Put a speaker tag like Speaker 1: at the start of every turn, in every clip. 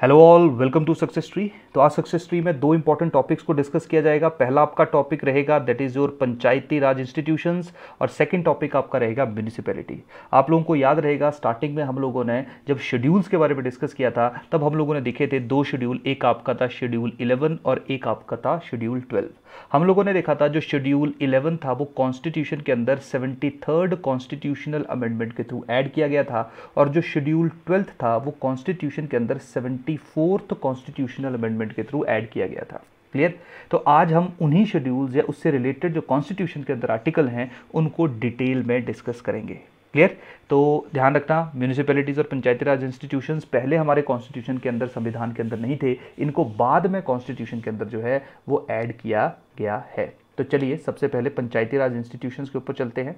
Speaker 1: hello all welcome to success tree तो आज success tree में दो इंपॉर्टेंट टॉपिक्स को डिस्कस किया जाएगा पहला आपका टॉपिक रहेगा that is your Panchayati Raj institutions और सेकंड टॉपिक आपका रहेगा म्यूनिसिपैलिटी आप लोगों को याद रहेगा स्टार्टिंग में हम लोगों ने जब शेड्यूल्स के बारे में डिस्कस किया था तब हम लोगों ने देखे थे दो शेड्यूल एक आपका था शेड्यूल इलेवन और एक आपका था शेड्यूल ट्वेल्व हम लोगों ने देखा था जो शेड्यूल इलेवन था वो कॉन्स्टिट्यूशन के अंदर सेवेंटी थर्ड कॉन्स्टिट्यूशनल अमेंडमेंट के थ्रू एड किया गया था और जो शेड्यूल ट्वेल्थ था वो कॉन्स्टिट्यूशन के अंदर seventy twenty fourth constitutional amendment के थ्रू ऐड किया गया था क्लियर तो आज हम उन्हीं शेड्यूल्स या उससे रिलेटेड जो कॉन्स्टिट्यूशन के अंदर आर्टिकल हैं उनको डिटेल में डिस्कस करेंगे क्लियर तो ध्यान रखना म्यूनिसिपैलिटीज़ और पंचायती राज इंस्टीट्यूशंस पहले हमारे कॉन्स्टिट्यूशन के अंदर संविधान के अंदर नहीं थे इनको बाद में कॉन्स्टिट्यूशन के अंदर जो है वो ऐड किया गया है तो चलिए सबसे पहले पंचायती राज इंस्टीट्यूशंस के ऊपर चलते हैं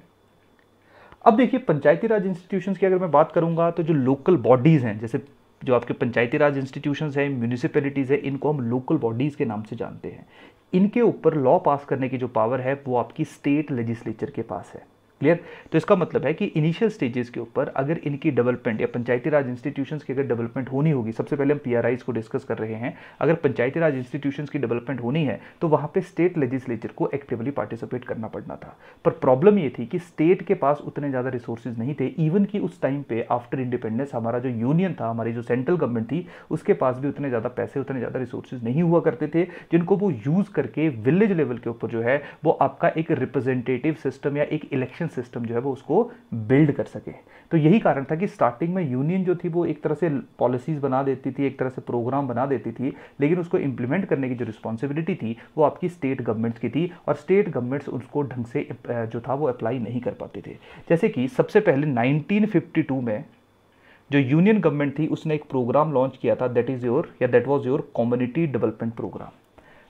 Speaker 1: अब देखिए पंचायती राज इंस्टीट्यूशंस की अगर मैं बात करूंगा तो जो लोकल बॉडीज़ हैं जैसे जो आपके पंचायती राज इंस्टीट्यूशंस हैं म्यूनिसिपैलिटीज़ है इनको हम लोकल बॉडीज़ के नाम से जानते हैं इनके ऊपर लॉ पास करने की जो पावर है वो आपकी स्टेट लेजिस्लेचर के पास है क्लियर तो इसका मतलब है कि इनिशियल स्टेजेस के ऊपर अगर इनकी डेवलपमेंट या पंचायती राज इंस्टीट्यूशंस की अगर डेवलपमेंट होनी होगी सबसे पहले हम पी को डिस्कस कर रहे हैं अगर पंचायती राज इंस्टीट्यूशंस की डेवलपमेंट होनी है तो वहाँ पर स्टेट लेजिस्लेचर को एक्टिवली पार्टिसिपेट करना पड़ना था पर प्रॉब्लम ये थी कि स्टेट के पास उतने ज़्यादा रिसोर्सेज नहीं थे इवन कि उस टाइम पे आफ्टर इंडिपेंडेंस हमारा जो यूनियन था हमारी जो सेंट्रल गवर्नमेंट थी उसके पास भी उतने ज़्यादा पैसे उतने ज़्यादा रिसोर्सेज नहीं हुआ करते थे जिनको वो यूज़ करके विलेज लेवल के ऊपर जो है वो आपका एक रिप्रेजेंटेटिव सिस्टम या एक इलेक्शन सिस्टम जो है वो उसको बिल्ड कर सके तो यही कारण था कि स्टार्टिंग में यूनियन जो थी वो एक तरह से पॉलिसीज़ बना देती थी एक तरह से प्रोग्राम बना देती थी लेकिन उसको इम्प्लीमेंट करने की जो रिस्पॉन्सिबिलिटी थी वो आपकी स्टेट गवर्नमेंट्स की थी और स्टेट गवर्नमेंट्स उसको ढंग से जो था वो अप्लाई नहीं कर पाते थे जैसे कि सबसे पहले 1952 में जो यूनियन गवर्नमेंट थी उसने एक प्रोग्राम लॉन्च किया था दैट इज़ योर या that was your community development program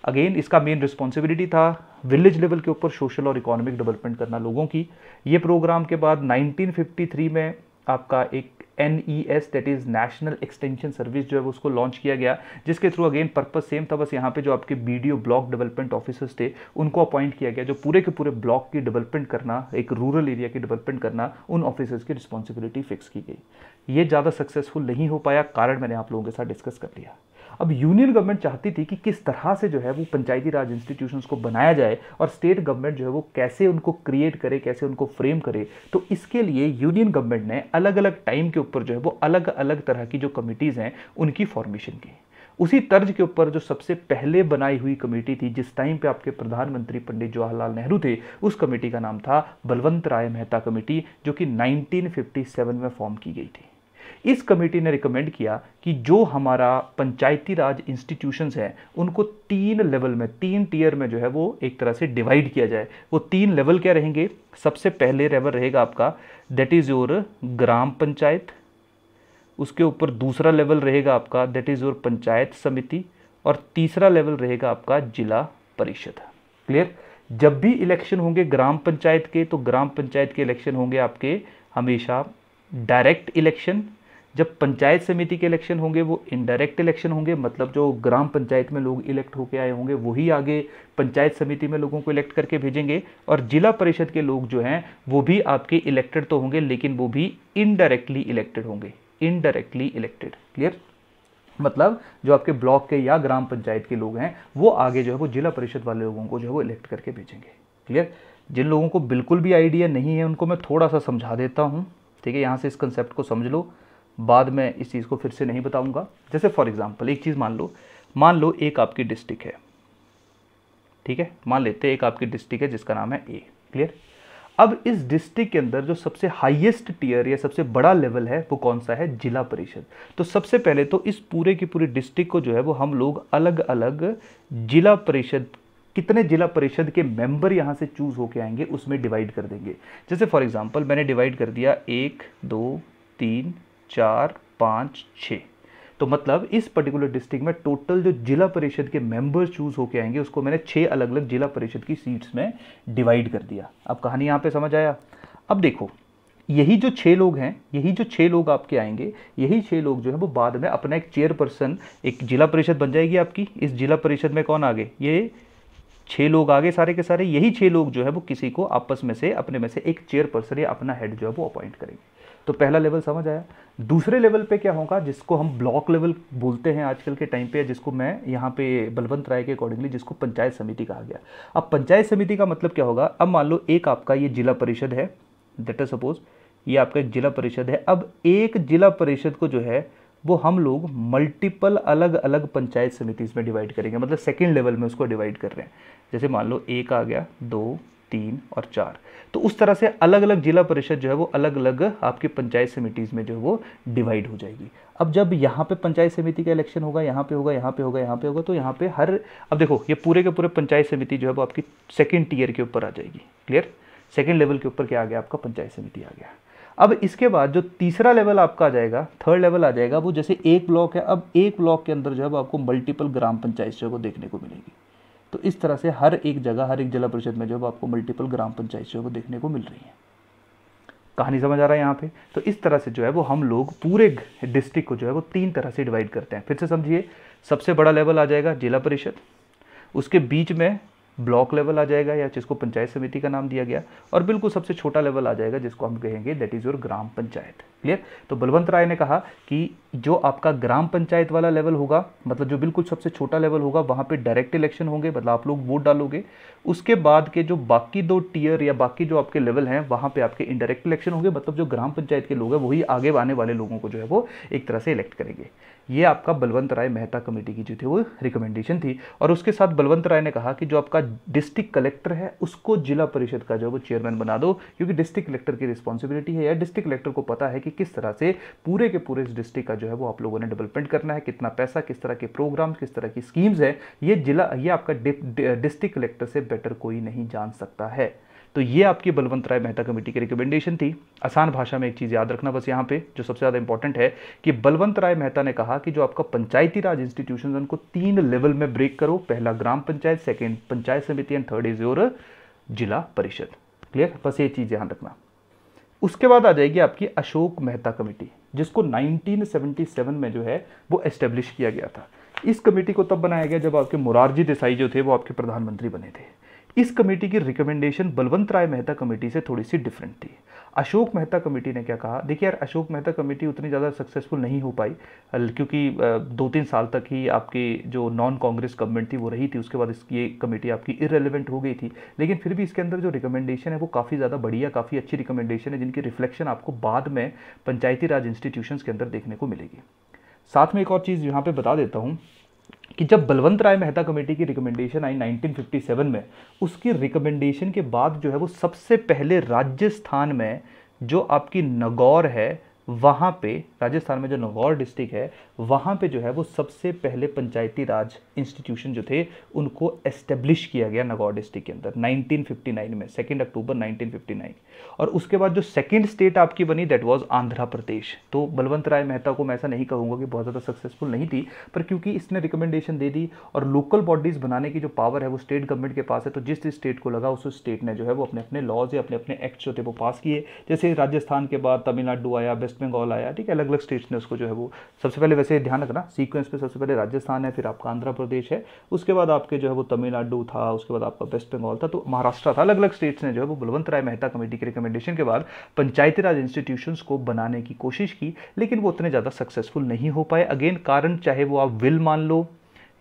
Speaker 1: again इसका मेन रिस्पॉन्सिबिलिटी था विलेज लेवल के ऊपर सोशल और इकोनॉमिक डेवलपमेंट करना लोगों की ये प्रोग्राम के बाद 1953 में आपका एक N E S that is national extension service जो है उसको लॉन्च किया गया जिसके थ्रू अगेन पर्पज सेम था बस यहाँ पे जो आपके B D O block development officers थे उनको अपॉइंट किया गया जो पूरे के पूरे ब्लॉक की डेवलपमेंट करना एक रूरल एरिया की डेवलपमेंट करना उन ऑफिसर्स की रिस्पॉन्सिबिलिटी फिक्स की गई ये ज़्यादा सक्सेसफुल नहीं हो पाया कारण मैंने आप लोगों के साथ डिस्कस कर लिया अब यूनियन गवर्नमेंट चाहती थी कि किस तरह से जो है वो पंचायती राज इंस्टीट्यूशंस को बनाया जाए और स्टेट गवर्नमेंट जो है वो कैसे उनको क्रिएट करे कैसे उनको फ्रेम करे तो इसके लिए यूनियन गवर्नमेंट ने अलग अलग टाइम के ऊपर जो है वो अलग अलग तरह की जो कमिटीज़ हैं उनकी फॉर्मेशन की उसी तर्ज के ऊपर जो सबसे पहले बनाई हुई कमेटी थी जिस टाइम पे आपके प्रधानमंत्री पंडित जवाहरलाल नेहरू थे उस कमेटी का नाम था बलवंत राय मेहता कमेटी जो कि 1957 में फॉर्म की गई थी इस कमेटी ने रिकमेंड किया कि जो हमारा पंचायती राज इंस्टीट्यूशंस हैं उनको तीन लेवल में तीन टीयर में जो है वो एक तरह से डिवाइड किया जाए वो तीन लेवल क्या रहेंगे सबसे पहले लेवल रहेगा आपका that is your gram panchayat उसके ऊपर दूसरा लेवल रहेगा आपका दैट इज़ योर पंचायत समिति और तीसरा लेवल रहेगा आपका जिला परिषद क्लियर जब भी इलेक्शन होंगे ग्राम पंचायत के तो ग्राम पंचायत के इलेक्शन होंगे आपके हमेशा डायरेक्ट इलेक्शन जब पंचायत समिति के इलेक्शन होंगे वो इनडायरेक्ट इलेक्शन होंगे मतलब जो ग्राम पंचायत में लोग इलेक्ट होके आए होंगे वही आगे पंचायत समिति में लोगों को इलेक्ट करके भेजेंगे और जिला परिषद के लोग जो हैं वो भी आपके इलेक्टेड तो होंगे लेकिन वो भी इनडायरेक्टली इलेक्टेड होंगे इनडायरेक्टली इलेक्टेड क्लियर मतलब जो आपके ब्लॉक के या ग्राम पंचायत के लोग हैं वो आगे जो है वो जिला परिषद वाले लोगों को जो है वो इलेक्ट करके भेजेंगे क्लियर जिन लोगों को बिल्कुल भी आइडिया नहीं है उनको मैं थोड़ा सा समझा देता हूँ ठीक है यहाँ से इस कंसेप्ट को समझ लो बाद में इस चीज़ को फिर से नहीं बताऊंगा जैसे फॉर एग्जांपल एक चीज़ मान लो मान लो एक आपकी डिस्ट्रिक्ट है ठीक है मान लेते हैं एक आपकी डिस्ट्रिक्ट है जिसका नाम है ए क्लियर अब इस डिस्ट्रिक्ट के अंदर जो सबसे हाईएस्ट टीयर या सबसे बड़ा लेवल है वो कौन सा है जिला परिषद तो सबसे पहले तो इस पूरे की पूरी डिस्ट्रिक्ट को जो है वो हम लोग अलग अलग जिला परिषद कितने जिला परिषद के मेंबर यहाँ से चूज होके आएंगे उसमें डिवाइड कर देंगे जैसे फॉर एग्जांपल मैंने डिवाइड कर दिया एक दो तीन चार पाँच छः तो मतलब इस पर्टिकुलर डिस्ट्रिक्ट में टोटल जो जिला परिषद के मेंबर्स चूज होके आएंगे उसको मैंने छः अलग अलग जिला परिषद की सीट्स में डिवाइड कर दिया अब कहानी यहाँ पे समझ आया अब देखो यही जो छः लोग हैं यही जो छः लोग आपके आएंगे यही छः लोग जो है वो बाद में अपना एक चेयरपर्सन एक जिला परिषद बन जाएगी आपकी इस जिला परिषद में कौन आगे ये छः लोग आगे सारे के सारे यही छः लोग जो है वो किसी को आपस में से अपने में से एक चेयरपर्सन या अपना हेड जो है वो अपॉइंट करेंगे तो पहला लेवल समझ आया दूसरे लेवल पे क्या होगा जिसको हम ब्लॉक लेवल बोलते हैं आजकल के टाइम पे जिसको मैं यहाँ पे बलवंत राय के अकॉर्डिंगली जिसको पंचायत समिति कहा गया अब पंचायत समिति का मतलब क्या होगा अब मान लो एक आपका ये जिला परिषद है डेट सपोज ये आपका एक जिला परिषद है अब एक जिला परिषद को जो है वो हम लोग मल्टीपल अलग अलग पंचायत समितिज में डिवाइड करेंगे मतलब सेकेंड लेवल में उसको डिवाइड कर रहे हैं जैसे मान लो एक आ गया दो तीन और चार तो उस तरह से अलग अलग जिला परिषद जो है वो अलग अलग आपकी पंचायत समितिज़ में जो है वो डिवाइड हो जाएगी अब जब यहाँ पे पंचायत समिति का इलेक्शन होगा यहाँ पे होगा यहाँ पे होगा यहाँ पे होगा तो यहाँ पे हर अब देखो ये पूरे के पूरे पंचायत समिति जो है वो आपकी सेकेंड टीयर के ऊपर आ जाएगी क्लियर सेकेंड लेवल के ऊपर क्या आ गया आपका पंचायत समिति आ गया अब इसके बाद जो तीसरा लेवल आपका आ जाएगा थर्ड लेवल आ जाएगा वो जैसे एक ब्लॉक है अब एक ब्लॉक के अंदर जो है आपको मल्टीपल ग्राम पंचायत जो है वो देखने को मिलेगी तो इस तरह से हर एक जगह हर एक जिला परिषद में जो है आपको मल्टीपल ग्राम पंचायत जो देखने को मिल रही है कहानी समझ आ रहा है यहाँ पे तो इस तरह से जो है वो हम लोग पूरे डिस्ट्रिक्ट को जो है वो तीन तरह से डिवाइड करते हैं फिर से समझिए सबसे बड़ा लेवल आ जाएगा जिला परिषद उसके बीच में ब्लॉक लेवल आ जाएगा या जिसको पंचायत समिति का नाम दिया गया और बिल्कुल सबसे छोटा लेवल आ जाएगा जिसको हम कहेंगे that is your gram panchayat clear तो बलवंत राय ने कहा कि जो आपका ग्राम पंचायत वाला लेवल होगा मतलब जो बिल्कुल सबसे छोटा लेवल होगा वहाँ पे डायरेक्ट इलेक्शन होंगे मतलब आप लोग वोट डालोगे उसके बाद के जो बाकी दो टीयर या बाकी जो आपके लेवल हैं वहाँ पे आपके इनडायरेक्ट इलेक्शन होंगे मतलब जो ग्राम पंचायत के लोग हैं वही आगे आने वाले लोगों को जो है वो एक तरह से इलेक्ट करेंगे ये आपका बलवंत राय मेहता कमेटी की जो थी वो रिकमेंडेशन थी और उसके साथ बलवंत राय ने कहा कि जो आपका डिस्ट्रिक्ट कलेक्टर है उसको जिला परिषद का जो है वो चेयरमैन बना दो क्योंकि डिस्ट्रिक्ट कलेक्टर की रिस्पॉन्सिबिलिटी है या डिस्ट्रिक्ट कलेक्टर को पता है कि कि किस तरह से पूरे के पूरे इस डिस्ट्रिक्ट का जो है वो आप लोगों ने डेवलपमेंट करना है कितना पैसा किस तरह के प्रोग्राम किस तरह की स्कीम्स है ये जिला ये आपका डिस्ट्रिक्ट कलेक्टर से बेटर कोई नहीं जान सकता है तो ये आपकी बलवंत राय मेहता कमेटी की रिकमेंडेशन थी आसान भाषा में एक चीज़ याद रखना बस यहाँ पे जो सबसे ज़्यादा इंपॉर्टेंट है कि बलवंत राय मेहता ने कहा कि जो आपका पंचायती राज इंस्टीट्यूशन उनको तीन लेवल में ब्रेक करो पहला ग्राम पंचायत सेकेंड पंचायत समिति and third is your zila परिषद क्लियर बस ये चीज़ ध्यान रखना उसके बाद आ जाएगी आपकी अशोक मेहता कमेटी जिसको 1977 में जो है वो एस्टेब्लिश किया गया था इस कमेटी को तब बनाया गया जब आपके मुरारजी देसाई जो थे वो आपके प्रधानमंत्री बने थे इस कमेटी की रिकमेंडेशन बलवंत राय मेहता कमेटी से थोड़ी सी डिफरेंट थी अशोक मेहता कमेटी ने क्या कहा देखिए यार अशोक मेहता कमेटी उतनी ज़्यादा सक्सेसफुल नहीं हो पाई क्योंकि दो तीन साल तक ही आपकी जो नॉन कांग्रेस गवर्नमेंट थी वो रही थी उसके बाद इसकी ये कमेटी आपकी इरेलीवेंट हो गई थी लेकिन फिर भी इसके अंदर जो रिकमेंडेशन है वो काफ़ी ज़्यादा बढ़िया काफ़ी अच्छी रिकमेंडेशन है जिनकी रिफ्लेक्शन आपको बाद में पंचायती राज इंस्टीट्यूशन के अंदर देखने को मिलेगी साथ में एक और चीज़ यहाँ पर बता देता हूँ कि जब बलवंत राय मेहता कमेटी की रिकमेंडेशन आई 1957 में उसकी रिकमेंडेशन के बाद जो है वो सबसे पहले राजस्थान में जो आपकी नगौर है वहाँ पे राजस्थान में जो नगौर डिस्ट्रिक्ट है वहाँ पे जो है वो सबसे पहले पंचायती राज इंस्टीट्यूशन जो थे उनको एस्टेब्लिश किया गया नगौर डिस्ट्रिक्ट के अंदर 1959 में सेकेंड अक्टूबर 1959 और उसके बाद जो सेकेंड स्टेट आपकी बनी दैट वाज आंध्र प्रदेश तो बलवंत राय मेहता को मैं ऐसा नहीं कहूँगा कि बहुत ज़्यादा सक्सेसफुल नहीं थी पर क्योंकि इसने रिकमेंडेशन दे दी और लोकल बॉडीज़ बनाने की जो पावर है वो स्टेट गवर्नमेंट के पास है तो जिस स्टेट को लगा उस स्टेट ने जो है वो अपने अपने लॉज या अपने अपने एक्ट जो थे वो पास किए जैसे राजस्थान के बाद तमिलनाडु आया वेस्ट वेस्ट बंगाल आया ठीक है अलग अलग स्टेट्स ने उसको जो है वो सबसे पहले वैसे ध्यान रखना सीक्वेंस पे सबसे पहले राजस्थान है फिर आपका आंध्र प्रदेश है उसके बाद आपके जो है वो तमिलनाडु था उसके बाद आपका वेस्ट बंगाल था तो महाराष्ट्र था अलग अलग स्टेट्स ने जो है वो बलवंत राय मेहता कमेटी के रिकमेंडेशन के बाद पंचायती राज इंस्टीट्यूशन को बनाने की कोशिश की लेकिन वो उतने ज़्यादा सक्सेसफुल नहीं हो पाए अगेन कारण चाहे वो आप विल मान लो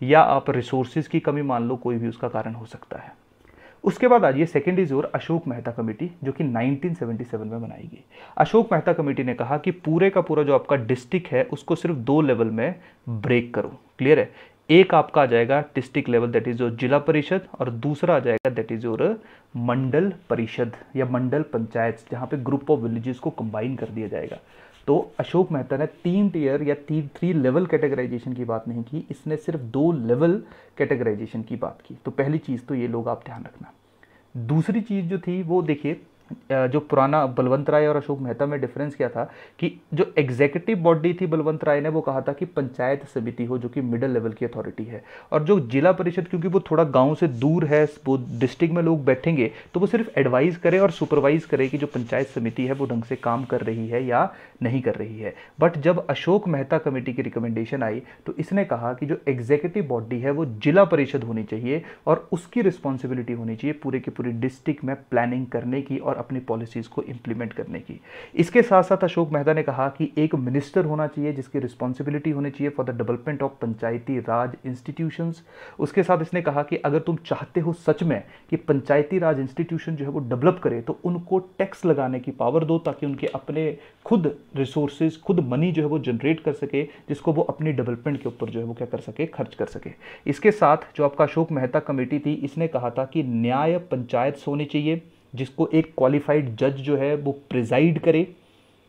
Speaker 1: या आप रिसोर्सेज की कमी मान लो कोई भी उसका कारण हो सकता है उसके बाद आ जाइए second is your Ashok Mehta committee जो कि 1977 में बनाई गई अशोक मेहता कमेटी ने कहा कि पूरे का पूरा जो आपका डिस्ट्रिक्ट है उसको सिर्फ दो लेवल में ब्रेक करो क्लियर है एक आपका आ जाएगा district level that is your zila parishad और दूसरा आ जाएगा दैट इज योर मंडल परिषद या मंडल पंचायत जहाँ पे ग्रुप ऑफ विलेजेस को कंबाइन कर दिया जाएगा तो अशोक मेहता ने तीन टीयर या तीन थ्री लेवल कैटेगराइजेशन की बात नहीं की इसने सिर्फ दो लेवल कैटेगराइजेशन की बात की तो पहली चीज़ तो ये लोग आप ध्यान रखना दूसरी चीज़ जो थी वो देखिए जो पुराना बलवंत राय और अशोक मेहता में डिफरेंस क्या था कि जो एग्जीक्यूटिव बॉडी थी बलवंत राय ने वो कहा था कि पंचायत समिति हो जो कि मिडिल लेवल की अथॉरिटी है और जो जिला परिषद क्योंकि वो थोड़ा गांव से दूर है वो डिस्ट्रिक्ट में लोग बैठेंगे तो वो सिर्फ एडवाइस करे और सुपरवाइज करे कि जो पंचायत समिति है वो ढंग से काम कर रही है या नहीं कर रही है बट जब अशोक मेहता कमेटी की रिकमेंडेशन आई तो इसने कहा कि जो एग्जीक्यूटिव बॉडी है वो जिला परिषद होनी चाहिए और उसकी रिस्पॉन्सिबिलिटी होनी चाहिए पूरे के पूरे डिस्ट्रिक्ट में प्लानिंग करने की और अपनी पॉलिसीज़ को इम्प्लीमेंट करने की इसके साथ साथ अशोक मेहता ने कहा कि एक मिनिस्टर होना चाहिए जिसकी रिस्पॉन्सिबिलिटी होनी चाहिए for the development of Panchayati Raj institutions उसके साथ इसने कहा कि अगर तुम चाहते हो सच में कि पंचायती राज इंस्टीट्यूशन जो है वो डेवलप करे तो उनको टैक्स लगाने की पावर दो ताकि उनके अपने खुद रिसोर्सेज खुद मनी जो है वो जनरेट कर सके जिसको वो अपनी डेवलपमेंट के ऊपर जो है वो क्या कर सके खर्च कर सके इसके साथ जो आपका अशोक मेहता कमेटी थी इसने कहा था कि न्याय पंचायत होनी चाहिए जिसको एक क्वालिफाइड जज जो है वो प्रिजाइड करे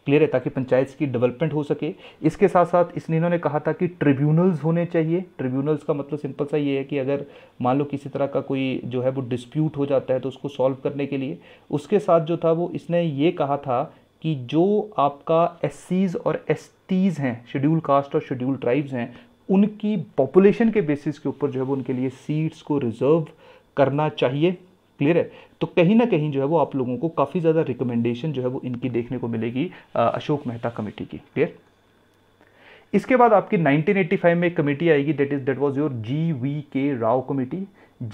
Speaker 1: क्लियर है ताकि पंचायत की डेवलपमेंट हो सके इसके साथ साथ इसने इन्होंने कहा था कि ट्रिब्यूनल्स होने चाहिए ट्रिब्यूनल्स का मतलब सिंपल सा ये है कि अगर मान लो किसी तरह का कोई जो है वो डिस्प्यूट हो जाता है तो उसको सॉल्व करने के लिए उसके साथ जो था वो इसने ये कहा था कि जो आपका एस और एस हैं शेड्यूल कास्ट और शेड्यूल ट्राइब्स हैं उनकी पॉपुलेशन के बेसिस के ऊपर जो है वो उनके लिए सीट्स को रिज़र्व करना चाहिए क्लियर है तो कहीं ना कहीं जो है वो आप लोगों को काफ़ी ज़्यादा रिकमेंडेशन जो है वो इनकी देखने को मिलेगी अशोक मेहता कमेटी की क्लियर इसके बाद आपकी 1985 में एक कमेटी आएगी that is that was your G V K Rao committee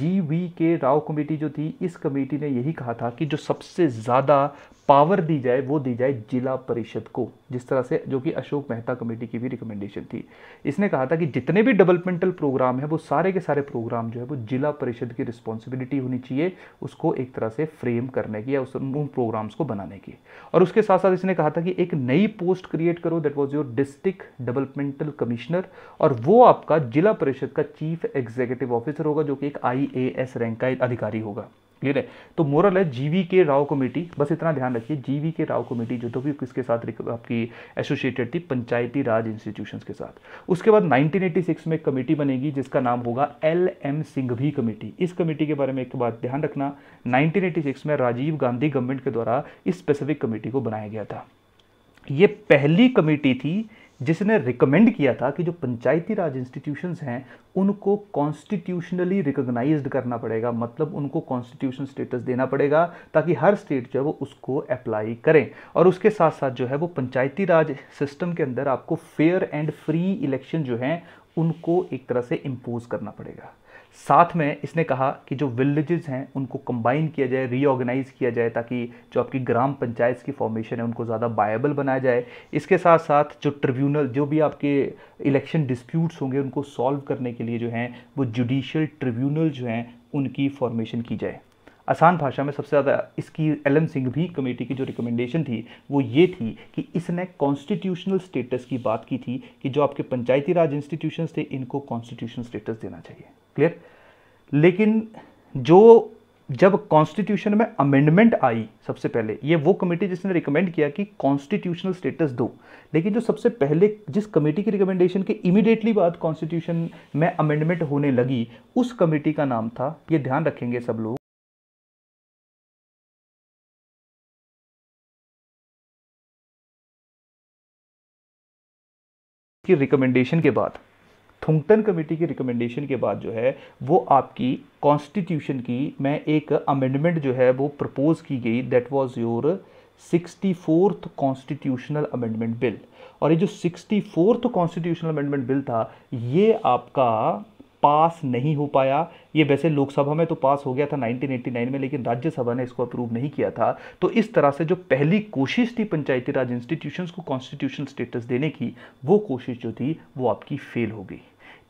Speaker 1: ji V K Rao committee जो थी इस कमेटी ने यही कहा था कि जो सबसे ज़्यादा पावर दी जाए वो दी जाए जिला परिषद को जिस तरह से जो कि अशोक मेहता कमेटी की भी रिकमेंडेशन थी इसने कहा था कि जितने भी डेवलपमेंटल प्रोग्राम है वो सारे के सारे प्रोग्राम जो है वो जिला परिषद की रिस्पॉन्सिबिलिटी होनी चाहिए उसको एक तरह से फ्रेम करने की या उस उन प्रोग्राम्स को बनाने की और उसके साथ साथ इसने कहा था कि एक नई पोस्ट क्रिएट करो that was your district developmental commissioner और वो आपका जिला परिषद का चीफ एग्जीक्यूटिव ऑफिसर होगा जो कि एक आई रैंक का अधिकारी होगा क्लियर तो है तो मोरल है जीवी के राव कमेटी बस इतना ध्यान रखिए जीवी के राव कमेटी जो तो भी किसके साथ आपकी एसोसिएटेड थी पंचायती राज इंस्टीट्यूशंस के साथ उसके बाद 1986 में एक कमेटी बनेगी जिसका नाम होगा एल एम सिंघवी कमेटी इस कमेटी के बारे में एक बात ध्यान रखना 1986 में राजीव गांधी गवर्नमेंट के द्वारा इस स्पेसिफिक कमेटी को बनाया गया था ये पहली कमेटी थी जिसने रिकमेंड किया था कि जो पंचायती राज इंस्टीट्यूशंस हैं उनको कॉन्स्टिट्यूशनली रिकोगनाइज करना पड़ेगा मतलब उनको कॉन्स्टिट्यूशन स्टेटस देना पड़ेगा ताकि हर स्टेट जो है वो उसको अप्लाई करें और उसके साथ साथ जो है वो पंचायती राज सिस्टम के अंदर आपको फेयर एंड फ्री इलेक्शन जो हैं उनको एक तरह से इम्पोज करना पड़ेगा साथ में इसने कहा कि जो विलेजेस हैं उनको कंबाइन किया जाए रीऑर्गेनाइज किया जाए ताकि जो आपकी ग्राम पंचायत की फॉर्मेशन है उनको ज़्यादा बायबल बनाया जाए इसके साथ साथ जो ट्रिब्यूनल जो भी आपके इलेक्शन डिस्प्यूट्स होंगे उनको सॉल्व करने के लिए जो हैं वो जुडिशल ट्रिब्यूनल जो हैं उनकी फॉर्मेशन की जाए आसान भाषा में सबसे ज़्यादा इसकी एल एम सिंह भी कमेटी की जो रिकमेंडेशन थी वो ये थी कि इसने कॉन्स्टिट्यूशनल स्टेटस की बात की थी कि जो आपके पंचायती राज इंस्टीट्यूशंस थे इनको कॉन्स्टिट्यूशनल स्टेटस देना चाहिए क्लियर लेकिन जो जब कॉन्स्टिट्यूशन में अमेंडमेंट आई सबसे पहले ये वो कमेटी जिसने रिकमेंड किया कि कॉन्स्टिट्यूशनल स्टेटस दो लेकिन जो सबसे पहले जिस कमेटी की रिकमेंडेशन के इमीडिएटली बाद कॉन्स्टिट्यूशन में अमेंडमेंट होने लगी उस कमेटी का नाम था ये ध्यान रखेंगे सब लोग की रिकमेंडेशन के बाद थुंगटन कमेटी की रिकमेंडेशन के बाद जो है वो आपकी कॉन्स्टिट्यूशन की मैं एक अमेंडमेंट जो है वो प्रपोज की गई that was your sixty fourth constitutional amendment bill और ये जो sixty fourth constitutional amendment bill था ये आपका पास नहीं हो पाया ये वैसे लोकसभा में तो पास हो गया था 1989 में लेकिन राज्यसभा ने इसको अप्रूव नहीं किया था तो इस तरह से जो पहली कोशिश थी पंचायती राज इंस्टीट्यूशंस को कॉन्स्टिट्यूशन स्टेटस देने की वो कोशिश जो थी वो आपकी फेल हो गई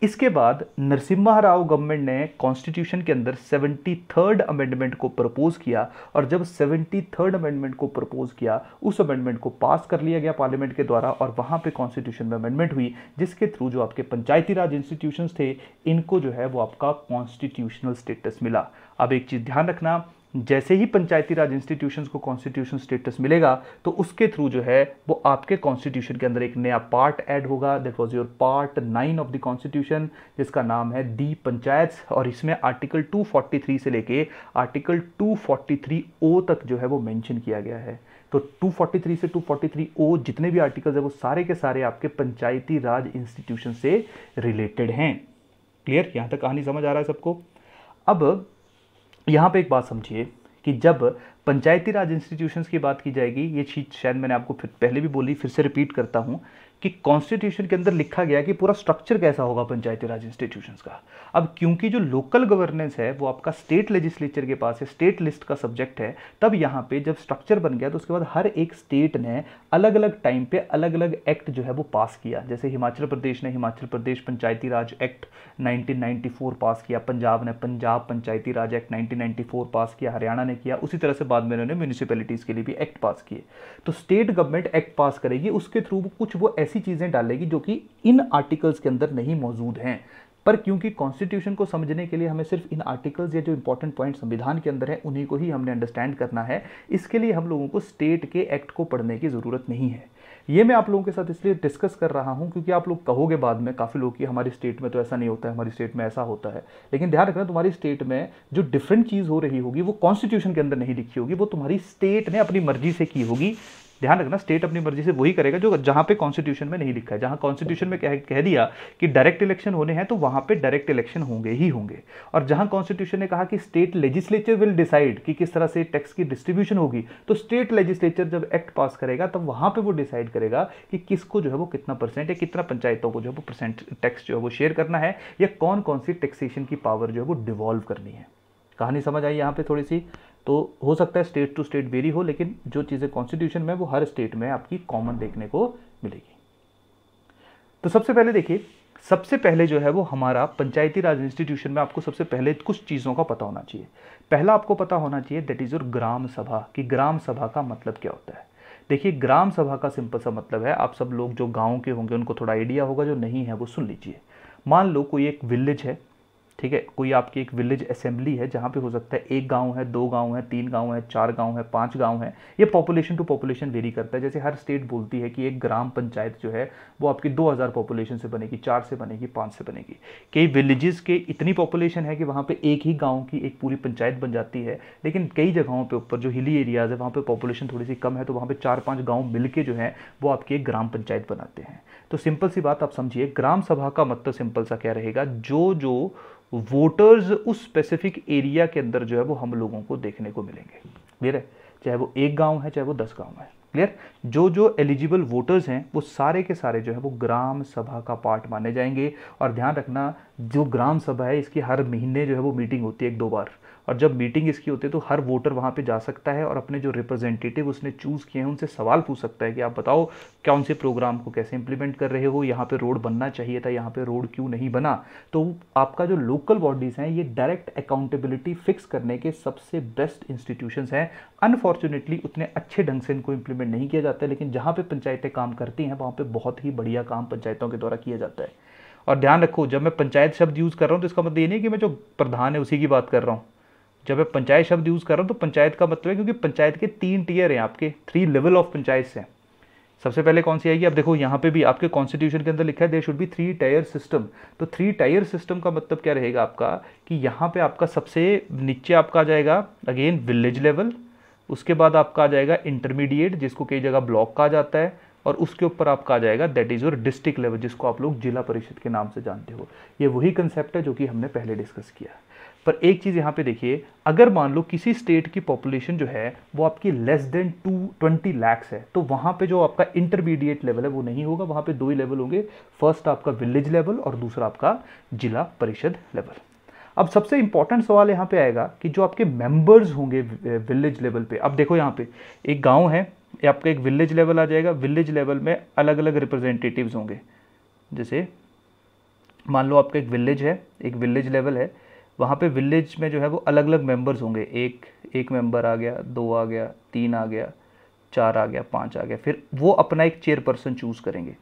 Speaker 1: इसके बाद नरसिम्हा राव गवर्नमेंट ने कॉन्स्टिट्यूशन के अंदर सेवेंटी थर्ड अमेंडमेंट को प्रपोज किया और जब सेवेंटी थर्ड अमेंडमेंट को प्रपोज किया उस अमेंडमेंट को पास कर लिया गया पार्लियामेंट के द्वारा और वहाँ पे कॉन्स्टिट्यूशन में अमेंडमेंट हुई जिसके थ्रू जो आपके पंचायती राज इंस्टीट्यूशन थे इनको जो है वो आपका कॉन्स्टिट्यूशनल स्टेटस मिला अब एक चीज़ ध्यान रखना जैसे ही पंचायती राज इंस्टीट्यूशन को कॉन्स्टिट्यूशन स्टेटस मिलेगा तो उसके थ्रू जो है वो आपके कॉन्स्टिट्यूशन के अंदर एक नया पार्ट ऐड होगा that was your part nine of the constitution जिसका नाम है दी पंचायत और इसमें आर्टिकल 243 से लेके आर्टिकल 243 ओ तक जो है वो मैंशन किया गया है तो 243 से 243 ओ जितने भी आर्टिकल्स है वो सारे के सारे आपके पंचायती राज इंस्टीट्यूशन से रिलेटेड हैं क्लियर यहाँ तक कहानी समझ आ रहा है सबको अब यहाँ पे एक बात समझिए कि जब पंचायती राज इंस्टीट्यूशंस की बात की जाएगी ये चीज़ शायद मैंने आपको फिर पहले भी बोली फिर से रिपीट करता हूँ कि कॉन्स्टिट्यूशन के अंदर लिखा गया कि पूरा स्ट्रक्चर कैसा होगा पंचायती राज इंस्टीट्यूशंस का अब क्योंकि जो लोकल गवर्नेंस है वो आपका स्टेट लेजिस्लेचर के पास है स्टेट लिस्ट का सब्जेक्ट है तब यहाँ पे जब स्ट्रक्चर बन गया तो उसके बाद हर एक स्टेट ने अलग अलग टाइम पे अलग अलग एक्ट जो है वो पास किया जैसे हिमाचल प्रदेश ने Himachal Pradesh Panchayati Raj act nineteen pass किया पंजाब ने Punjab Panchayati Raj act nineteen pass किया हरियाणा ने किया उसी तरह से बाद में उन्होंने म्यूनिसिपैलिटीज़ के लिए भी एक्ट पास किए तो स्टेट गवर्नमेंट एक्ट पास करेगी उसके थ्रू कुछ वो ऐसी चीज़ें डालेगी जो कि इन आर्टिकल्स के अंदर नहीं मौजूद हैं पर क्योंकि कॉन्स्टिट्यूशन को समझने के लिए हमें सिर्फ इन आर्टिकल्स या जो इंपॉर्टेंट पॉइंट संविधान के अंदर है उन्हीं को ही हमने अंडरस्टैंड करना है इसके लिए हम लोगों को स्टेट के एक्ट को पढ़ने की ज़रूरत नहीं है ये मैं आप लोगों के साथ इसलिए डिस्कस कर रहा हूँ क्योंकि आप लोग कहोगे बाद में काफ़ी लोग कि हमारी स्टेट में तो ऐसा नहीं होता है हमारी स्टेट में ऐसा होता है लेकिन ध्यान रखना तुम्हारी स्टेट में जो डिफरेंट चीज़ हो रही होगी वो कॉन्स्टिट्यूशन के अंदर नहीं लिखी होगी वो तुम्हारी स्टेट ने अपनी मर्जी से की होगी ध्यान रखना स्टेट अपनी मर्जी से वही करेगा जो जहां पे कॉन्स्टिट्यूशन में नहीं लिखा है जहां कॉन्स्टिट्यूशन में कह, कह दिया कि डायरेक्ट इलेक्शन होने हैं तो वहां पे डायरेक्ट इलेक्शन होंगे ही होंगे और जहां कॉन्स्टिट्यूशन ने कहा कि स्टेट लेजिस्लेचर विल डिसाइड कि किस तरह से टैक्स की डिस्ट्रीब्यूशन होगी तो स्टेट लेजिस्लेचर जब एक्ट पास करेगा तब वहां पर वो डिसाइड करेगा कि किसको जो है वो कितना परसेंट या कितना पंचायतों को जो है वो परसेंट टैक्स जो है वो शेयर करना है या कौन कौन सी टैक्सेशन की पावर जो है वो डिवॉल्व करनी है कहानी समझ आई यहाँ पे थोड़ी सी तो हो सकता है स्टेट टू स्टेट वेरी हो लेकिन जो चीज़ें कॉन्स्टिट्यूशन में वो हर स्टेट में आपकी कॉमन देखने को मिलेगी तो सबसे पहले देखिए सबसे पहले जो है वो हमारा पंचायती राज इंस्टीट्यूशन में आपको सबसे पहले कुछ चीज़ों का पता होना चाहिए पहला आपको पता होना चाहिए दैट इज़ योर ग्राम सभा कि ग्राम सभा का मतलब क्या होता है देखिए ग्राम सभा का सिंपल सा मतलब है आप सब लोग जो गांव के होंगे उनको थोड़ा आइडिया होगा जो नहीं है वो सुन लीजिए मान लो कोई एक विलेज है ठीक है कोई आपकी एक विलेज असेंबली है जहाँ पे हो सकता है एक गांव है दो गांव है तीन गांव है चार गांव है पांच गांव है ये पॉपुलेशन टू पॉपुलेशन वेरी करता है जैसे हर स्टेट बोलती है कि एक ग्राम पंचायत जो है वो आपकी 2000 पॉपुलेशन से बनेगी चार से बनेगी पाँच से बनेगी कई विलेजेस के इतनी पॉपुलेशन है कि वहाँ पर एक ही गाँव की एक पूरी पंचायत बन जाती है लेकिन कई जगहों पर ऊपर जो हिली एरियाज़ है वहाँ पर पॉपुलेशन थोड़ी सी कम है तो वहाँ पर चार पाँच गाँव मिल जो है वो आपकी एक ग्राम पंचायत बनाते हैं तो सिंपल सी बात आप समझिए ग्राम सभा का मतलब सिंपल सा क्या रहेगा जो जो वोटर्स उस स्पेसिफिक एरिया के अंदर जो है वो हम लोगों को देखने को मिलेंगे क्लियर है चाहे वो एक गांव है चाहे वो दस गांव है क्लियर जो जो एलिजिबल वोटर्स हैं वो सारे के सारे जो है वो ग्राम सभा का पार्ट माने जाएंगे और ध्यान रखना जो ग्राम सभा है इसकी हर महीने जो है वो मीटिंग होती है एक दो बार और जब मीटिंग इसकी होती है तो हर वोटर वहाँ पे जा सकता है और अपने जो रिप्रेजेंटेटिव उसने चूज़ किए हैं उनसे सवाल पूछ सकता है कि आप बताओ कौन से प्रोग्राम को कैसे इंप्लीमेंट कर रहे हो यहाँ पे रोड बनना चाहिए था यहाँ पे रोड क्यों नहीं बना तो आपका जो लोकल बॉडीज़ हैं ये डायरेक्ट अकाउंटेबिलिटी फिक्स करने के सबसे बेस्ट इंस्टीट्यूशन हैं अनफॉर्चुनेटली उतने अच्छे ढंग से इनको इंप्लीमेंट नहीं किया जाता है लेकिन जहाँ पर पंचायतें काम करती हैं वहाँ पर बहुत ही बढ़िया काम पंचायतों के द्वारा किया जाता है और ध्यान रखो जब मैं पंचायत शब्द यूज़ कर रहा हूँ तो इसका मतलब ये नहीं कि मैं जो प्रधान है उसी की बात कर रहा हूँ जब मैं पंचायत शब्द यूज़ कर रहा हूँ तो पंचायत का मतलब है क्योंकि पंचायत के तीन टीयर हैं आपके थ्री लेवल ऑफ पंचायत हैं सबसे पहले कौन सी आएगी अब देखो यहाँ पे भी आपके कॉन्स्टिट्यूशन के अंदर लिखा है there should be three tier system तो थ्री टायर सिस्टम का मतलब क्या रहेगा आपका कि यहाँ पे आपका सबसे नीचे आपका आ जाएगा अगेन विलेज लेवल उसके बाद आपका आ जाएगा इंटरमीडिएट जिसको कई जगह ब्लॉक कहा जाता है और उसके ऊपर आपका आ जाएगा that is your district level जिसको आप लोग जिला परिषद के नाम से जानते हो ये वही कंसेप्ट है जो कि हमने पहले डिस्कस किया पर एक चीज़ यहाँ पे देखिए अगर मान लो किसी स्टेट की पॉपुलेशन जो है वो आपकी less than two twenty lakhs है तो वहाँ पे जो आपका इंटरमीडिएट लेवल है वो नहीं होगा वहाँ पे दो ही लेवल होंगे फर्स्ट आपका विलेज लेवल और दूसरा आपका जिला परिषद लेवल अब सबसे इंपॉर्टेंट सवाल यहाँ पे आएगा कि जो आपके मेंबर्स होंगे विलेज लेवल पे अब देखो यहाँ पे एक गांव है आपका एक विलेज लेवल आ जाएगा विलेज लेवल में अलग अलग रिप्रेजेंटेटिव्स होंगे जैसे मान लो आपका एक विलेज है एक विलेज लेवल है वहाँ पे विलेज में जो है वो अलग अलग मेंबर्स होंगे एक एक मेंबर आ गया दो आ गया तीन आ गया चार आ गया पाँच आ गया फिर वो अपना एक चेयरपर्सन चूज़ करेंगे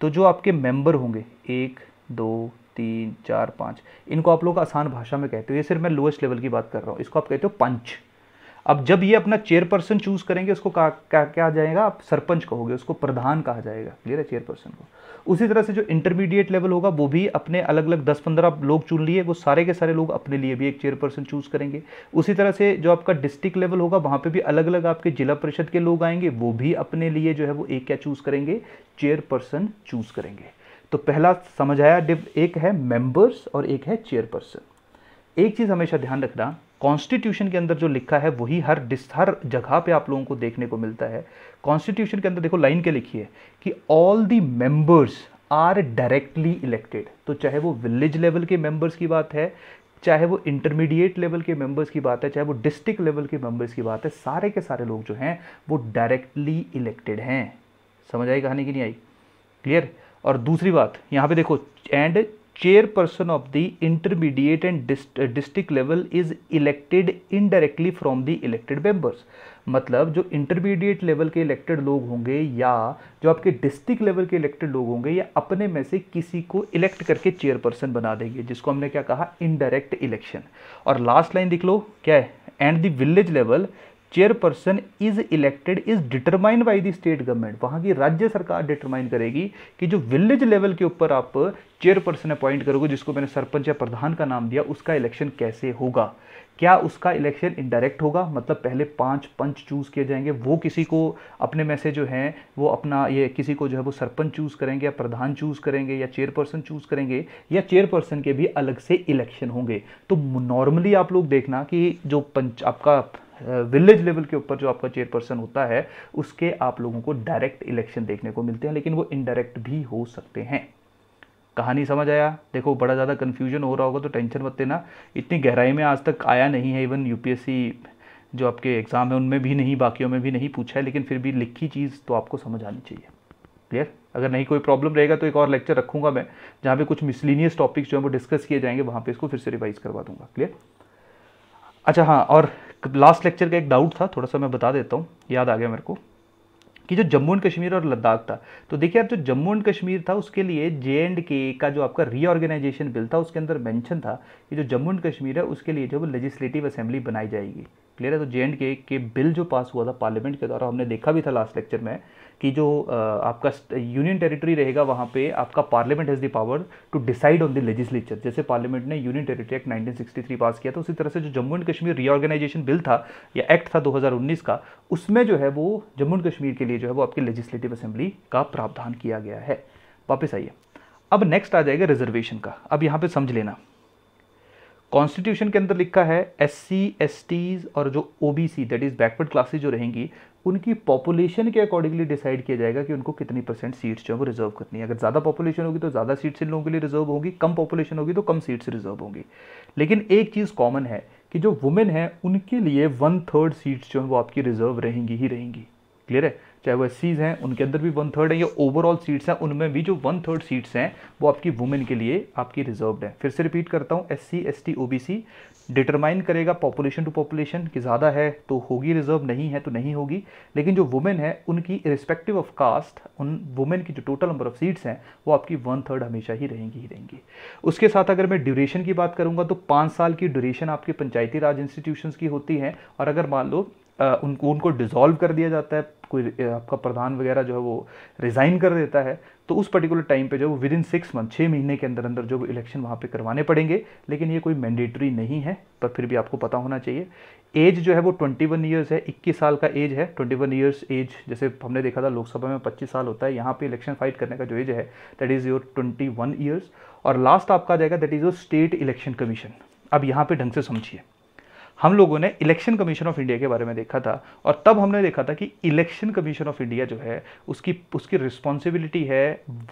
Speaker 1: तो जो आपके मेंबर होंगे एक दो तीन चार पाँच इनको आप लोग आसान भाषा में कहते हो ये सिर्फ मैं लोएस्ट लेवल की बात कर रहा हूँ इसको आप कहते हो पंच अब जब ये अपना चेयरपर्सन चूज़ करेंगे उसको कहा क्या क्या जाएगा आप सरपंच कहोगे उसको प्रधान कहा जाएगा क्लियर है चेयरपर्सन को उसी तरह से जो इंटरमीडिएट लेवल होगा वो भी अपने अलग अलग दस पंद्रह लोग चुन लिए वो सारे के सारे लोग अपने लिए भी एक चेयरपर्सन चूज करेंगे उसी तरह से जो आपका डिस्ट्रिक्ट लेवल होगा वहाँ पर भी अलग अलग आपके जिला परिषद के लोग आएंगे वो भी अपने लिए जो है वो एक क्या चूज़ करेंगे चेयरपर्सन चूज़ करेंगे तो पहला समझ आया एक है मेंबर्स और एक है चेयरपर्सन एक चीज़ हमेशा ध्यान रखना कॉन्स्टिट्यूशन के अंदर जो लिखा है वही हर डिस हर जगह पे आप लोगों को देखने को मिलता है कॉन्स्टिट्यूशन के अंदर देखो लाइन के लिखी है कि all the members are directly elected तो चाहे वो विलेज लेवल के मेंबर्स की बात है चाहे वो इंटरमीडिएट लेवल के मेंबर्स की बात है चाहे वो डिस्ट्रिक्ट लेवल के मेंबर्स की बात है सारे के सारे लोग जो हैं वो डायरेक्टली इलेक्टेड हैं समझ आई कहानी की नहीं आई क्लियर और दूसरी बात यहाँ पे देखो and chairperson of the intermediate and district level is elected indirectly from the elected members मतलब जो इंटरमीडिएट लेवल के इलेक्टेड लोग होंगे या जो आपके डिस्ट्रिक्ट लेवल के इलेक्टेड लोग होंगे या अपने में से किसी को इलेक्ट करके चेयरपर्सन बना देंगे जिसको हमने क्या कहा इनडायरेक्ट इलेक्शन और लास्ट लाइन दिख लो क्या है and the village level chairperson is elected is determined by the state government वहाँ की राज्य सरकार डिटरमाइन करेगी कि जो विलेज लेवल के ऊपर आप चेयरपर्सन अपॉइंट करोगे जिसको मैंने सरपंच या प्रधान का नाम दिया उसका इलेक्शन कैसे होगा क्या उसका इलेक्शन इनडायरेक्ट होगा मतलब पहले पांच पंच चूज़ किए जाएंगे वो किसी को अपने में से जो है वो अपना ये किसी को जो है वो सरपंच चूज़ करेंगे या प्रधान चूज़ करेंगे या चेयरपर्सन चूज़ करेंगे या चेयरपर्सन के भी अलग से इलेक्शन होंगे तो नॉर्मली आप लोग देखना कि जो पंच आपका विलेज लेवल के ऊपर जो आपका चेयरपर्सन होता है उसके आप लोगों को डायरेक्ट इलेक्शन देखने को मिलते हैं लेकिन वो इनडायरेक्ट भी हो सकते हैं कहानी समझ आया देखो बड़ा ज़्यादा कन्फ्यूजन हो रहा होगा तो टेंशन मत देना इतनी गहराई में आज तक आया नहीं है इवन यू जो आपके एग्ज़ाम है उनमें भी नहीं बाकियों में भी नहीं पूछा है लेकिन फिर भी लिखी चीज़ तो आपको समझ आनी चाहिए क्लियर अगर नहीं कोई प्रॉब्लम रहेगा तो एक और लेक्चर रखूंगा मैं जहाँ पे कुछ मिसलिनियस टॉपिक्स जो है वो डिस्कस किए जाएंगे वहाँ पे इसको फिर से रिवाइज करवा दूंगा क्लियर अच्छा हाँ और लास्ट लेक्चर का एक डाउट था थोड़ा सा मैं बता देता हूँ याद आ गया मेरे को कि जो जम्मू एंड कश्मीर और लद्दाख था तो देखिए यार जो जम्मू एंड कश्मीर था उसके लिए जे एंड के का जो आपका रीऑर्गेनाइजेशन बिल था उसके अंदर मेंशन था कि जो जम्मू एंड कश्मीर है उसके लिए जो लेजिस्लेटिव असेंबली बनाई जाएगी क्लियर है तो जे एंड के बिल जो पास हुआ था पार्लियामेंट के द्वारा हमने देखा भी था लास्ट लेक्चर में कि जो आपका यूनियन टेरिटरी रहेगा वहाँ पे आपका parliament has the power to decide on the legislature जैसे पार्लियामेंट ने यूनियन टेरिटरी एक्ट 1963 पास किया था तो उसी तरह से जो Jammu and Kashmir reorganization bill था या एक्ट था 2019 का उसमें जो है वो जम्मू एंड कश्मीर के लिए जो है वो आपकी लेजिस्लेटिव असेंबली का प्रावधान किया गया है वापस आइए अब नेक्स्ट आ जाएगा रिजर्वेशन का अब यहाँ पर समझ लेना कॉन्स्टिट्यूशन के अंदर लिखा है एस सी एस टीज और जो O B C that is backward classes जो रहेंगी उनकी पॉपुलेशन के अकॉर्डिंगली डिसाइड किया जाएगा कि उनको कितनी परसेंट सीट्स जो है वो रिजर्व करनी है अगर ज़्यादा पॉपुलेशन होगी तो ज़्यादा सीट्स इन लोगों के लिए रिजर्व होगी कम पॉपुलेशन होगी तो कम सीट्स रिजर्व होंगी लेकिन एक चीज़ कॉमन है कि जो वुमेन है उनके लिए वन थर्ड सीट्स जो है वो आपकी रिजर्व रहेंगी ही रहेंगी क्लियर है चाहे वो एस हैं उनके अंदर भी वन थर्ड है या ओवरऑल सीट्स हैं उनमें भी जो वन थर्ड सीट्स हैं वो आपकी वुमेन के लिए आपकी रिजर्व्ड है फिर से रिपीट करता हूँ S C S T O B C determine करेगा पॉपुलेशन टू पॉपुलेशन कि ज़्यादा है तो होगी रिजर्व नहीं है तो नहीं होगी लेकिन जो वुमेन है उनकी रिस्पेक्टिव ऑफ कास्ट उन वुमेन की जो टोटल नंबर ऑफ सीट्स हैं वो आपकी वन थर्ड हमेशा ही रहेंगी ही रहेंगी उसके साथ अगर मैं ड्यूरेशन की बात करूँगा तो पाँच साल की ड्यूरेशन आपकी पंचायती राज इंस्टीट्यूशन की होती है और अगर मान लो उनको उनको डिज़ोल्व कर दिया जाता है कोई आपका प्रधान वगैरह जो है वो रिज़ाइन कर देता है तो उस पर्टिकुलर टाइम पे जो वो विद इन सिक्स मंथ छः महीने के अंदर अंदर जो इलेक्शन वहाँ पे करवाने पड़ेंगे लेकिन ये कोई मैंडेटरी नहीं है पर फिर भी आपको पता होना चाहिए एज जो है वो 21 वन ईयर्स है 21 साल का एज है 21 वन ईयर्स एज जैसे हमने देखा था लोकसभा में 25 साल होता है यहाँ पे इलेक्शन फाइट करने का जो एज है दैट इज़ योर 21 ईयर्स और लास्ट आपका जाएगा that is your state election commission अब यहाँ पे ढंग से समझिए हम लोगों ने इलेक्शन कमीशन ऑफ इंडिया के बारे में देखा था और तब हमने देखा था कि इलेक्शन कमीशन ऑफ इंडिया जो है उसकी उसकी रिस्पॉन्सिबिलिटी है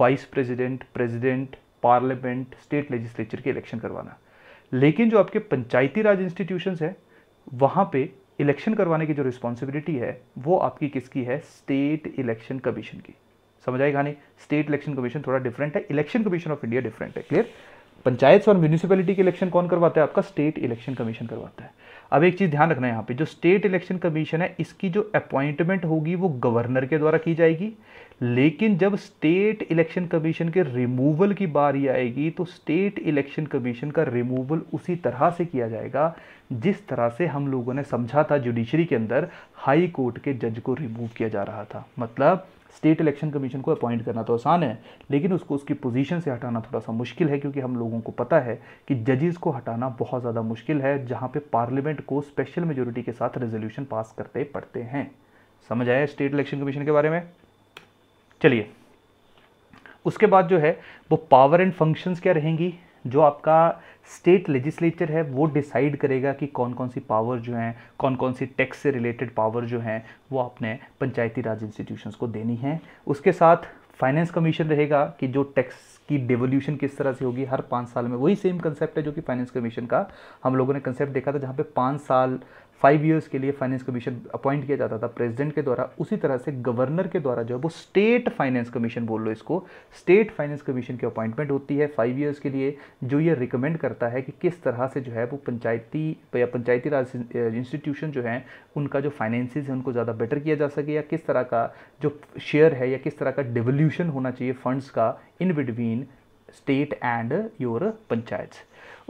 Speaker 1: vice president president parliament state legislature के इलेक्शन करवाना लेकिन जो आपके पंचायती राज इंस्टीट्यूशन हैं वहाँ पे इलेक्शन करवाने की जो रिस्पॉन्सिबिलिटी है वो आपकी किसकी है स्टेट इलेक्शन कमीशन की समझ आएगा नहीं स्टेट इलेक्शन कमीशन थोड़ा डिफरेंट है election commission of India different है क्लियर पंचायत और म्यूनिसिपैलिटी के इलेक्शन कौन करवाता है आपका स्टेट इलेक्शन कमीशन करवाता है अब एक चीज़ ध्यान रखना है यहाँ पे जो स्टेट इलेक्शन कमीशन है इसकी जो अपॉइंटमेंट होगी वो गवर्नर के द्वारा की जाएगी लेकिन जब स्टेट इलेक्शन कमीशन के रिमूवल की बारी आएगी तो स्टेट इलेक्शन कमीशन का रिमूवल उसी तरह से किया जाएगा जिस तरह से हम लोगों ने समझा था जुडिशरी के अंदर हाई कोर्ट के जज को रिमूव किया जा रहा था मतलब स्टेट इलेक्शन कमीशन को अपॉइंट करना तो आसान है लेकिन उसको उसकी पोजीशन से हटाना थोड़ा सा मुश्किल है क्योंकि हम लोगों को पता है कि जजेस को हटाना बहुत ज़्यादा मुश्किल है जहाँ पे पार्लियामेंट को स्पेशल मेजोरिटी के साथ रेजोल्यूशन पास करते पड़ते हैं समझ आया स्टेट इलेक्शन कमीशन के बारे में चलिए उसके बाद जो है वो पावर एंड फंक्शंस क्या रहेंगी जो आपका स्टेट लेजिस्लेचर है वो डिसाइड करेगा कि कौन कौन सी पावर जो हैं कौन कौन सी टैक्स से रिलेटेड पावर जो हैं वो आपने पंचायती राज इंस्टीट्यूशंस को देनी है उसके साथ फाइनेंस कमीशन रहेगा कि जो टैक्स की डेवोल्यूशन किस तरह से होगी हर पाँच साल में वही सेम कंसेप्ट है जो कि फाइनेंस कमीशन का हम लोगों ने कंसेप्ट देखा था जहाँ पे पाँच साल फाइव ईयर्स के लिए फाइनेंस कमीशन अपॉइंट किया जाता था प्रेसिडेंट के द्वारा उसी तरह से गवर्नर के द्वारा जो है वो स्टेट फाइनेंस कमीशन बोल लो इसको स्टेट फाइनेंस कमीशन की अपॉइंटमेंट होती है फाइव ईयर्स के लिए जो ये रिकमेंड करता है कि किस तरह से जो है वो पंचायती या पंचायती राज इंस्टीट्यूशन जो हैं उनका जो फाइनेंसिस है उनको ज़्यादा बेटर किया जा सके या किस तरह का जो शेयर है या किस तरह का डिवोल्यूशन होना चाहिए फंड्स का in between state and your panchayat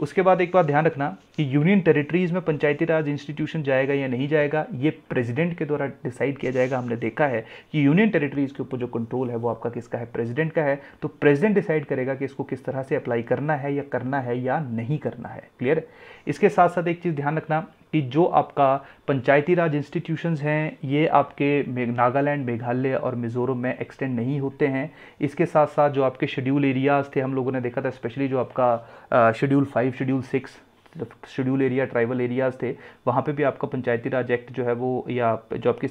Speaker 1: उसके बाद एक बात ध्यान रखना कि यूनियन टेरिटरीज़ में पंचायती राज इंस्टीट्यूशन जाएगा या नहीं जाएगा ये प्रेसिडेंट के द्वारा डिसाइड किया जाएगा हमने देखा है कि यूनियन टेरिटरीज़ के ऊपर जो कंट्रोल है वो आपका किसका है प्रेसिडेंट का है तो प्रेसिडेंट डिसाइड करेगा कि इसको किस तरह से अप्लाई करना है या करना है या नहीं करना है क्लियर इसके साथ साथ एक चीज़ ध्यान रखना कि जो आपका पंचायती राज इंस्टीट्यूशंस हैं ये आपके नागालैंड मेघालय और मिज़ोरम में एक्सटेंड नहीं होते हैं इसके साथ साथ जो आपके शेड्यूल एरियाज़ थे हम लोगों ने देखा था स्पेशली जो आपका schedule five schedule six schedule area tribal areas थे वहाँ पे भी आपका पंचायती राज एक्ट जो है वो या जो आपकी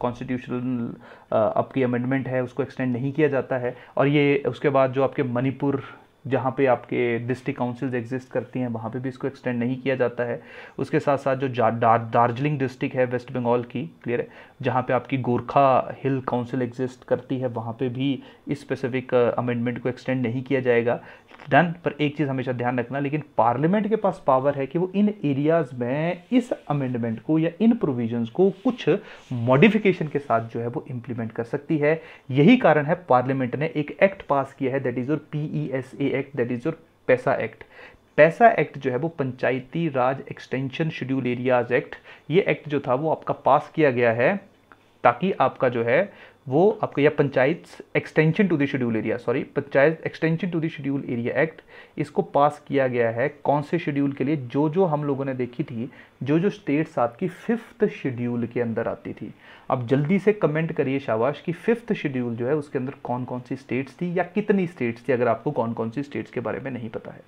Speaker 1: कॉन्स्टिट्यूशनल आपकी अमेंडमेंट है उसको एक्सटेंड नहीं किया जाता है और ये उसके बाद जो आपके मणिपुर जहाँ पे आपके डिस्ट्रिक्ट काउंसिल्स एग्जिस्ट करती हैं वहाँ पे भी इसको एक्सटेंड नहीं किया जाता है उसके साथ साथ जो दार्जिलिंग डिस्ट्रिक्ट है वेस्ट बंगाल की क्लियर है जहाँ पे आपकी गोरखा हिल काउंसिल एग्जिस्ट करती है वहाँ पे भी इस स्पेसिफिक अमेंडमेंट uh, को एक्सटेंड नहीं किया जाएगा डन पर एक चीज़ हमेशा ध्यान रखना लेकिन पार्लियामेंट के पास पावर है कि वो इन एरियाज़ में इस अमेंडमेंट को या इन प्रोविजन को कुछ मॉडिफिकेशन के साथ जो है वो इम्प्लीमेंट कर सकती है यही कारण है पार्लियामेंट ने एक एक्ट पास किया है that is your P E S A act that is your PESA act PESA act जो है वो Panchayati Raj extension schedule areas act ये एक्ट जो था वो आपका पास किया गया है ताकि आपका जो है वो आपका या panchayat extension to the schedule area sorry panchayat extension to the schedule area act इसको पास किया गया है कौन से शेड्यूल के लिए जो जो हम लोगों ने देखी थी जो जो स्टेट्स आपकी फिफ्थ शेड्यूल के अंदर आती थी अब जल्दी से कमेंट करिए शाबाश कि फिफ्थ शेड्यूल जो है उसके अंदर कौन कौन सी स्टेट्स थी या कितनी स्टेट्स थी अगर आपको कौन कौन सी स्टेट्स के बारे में नहीं पता है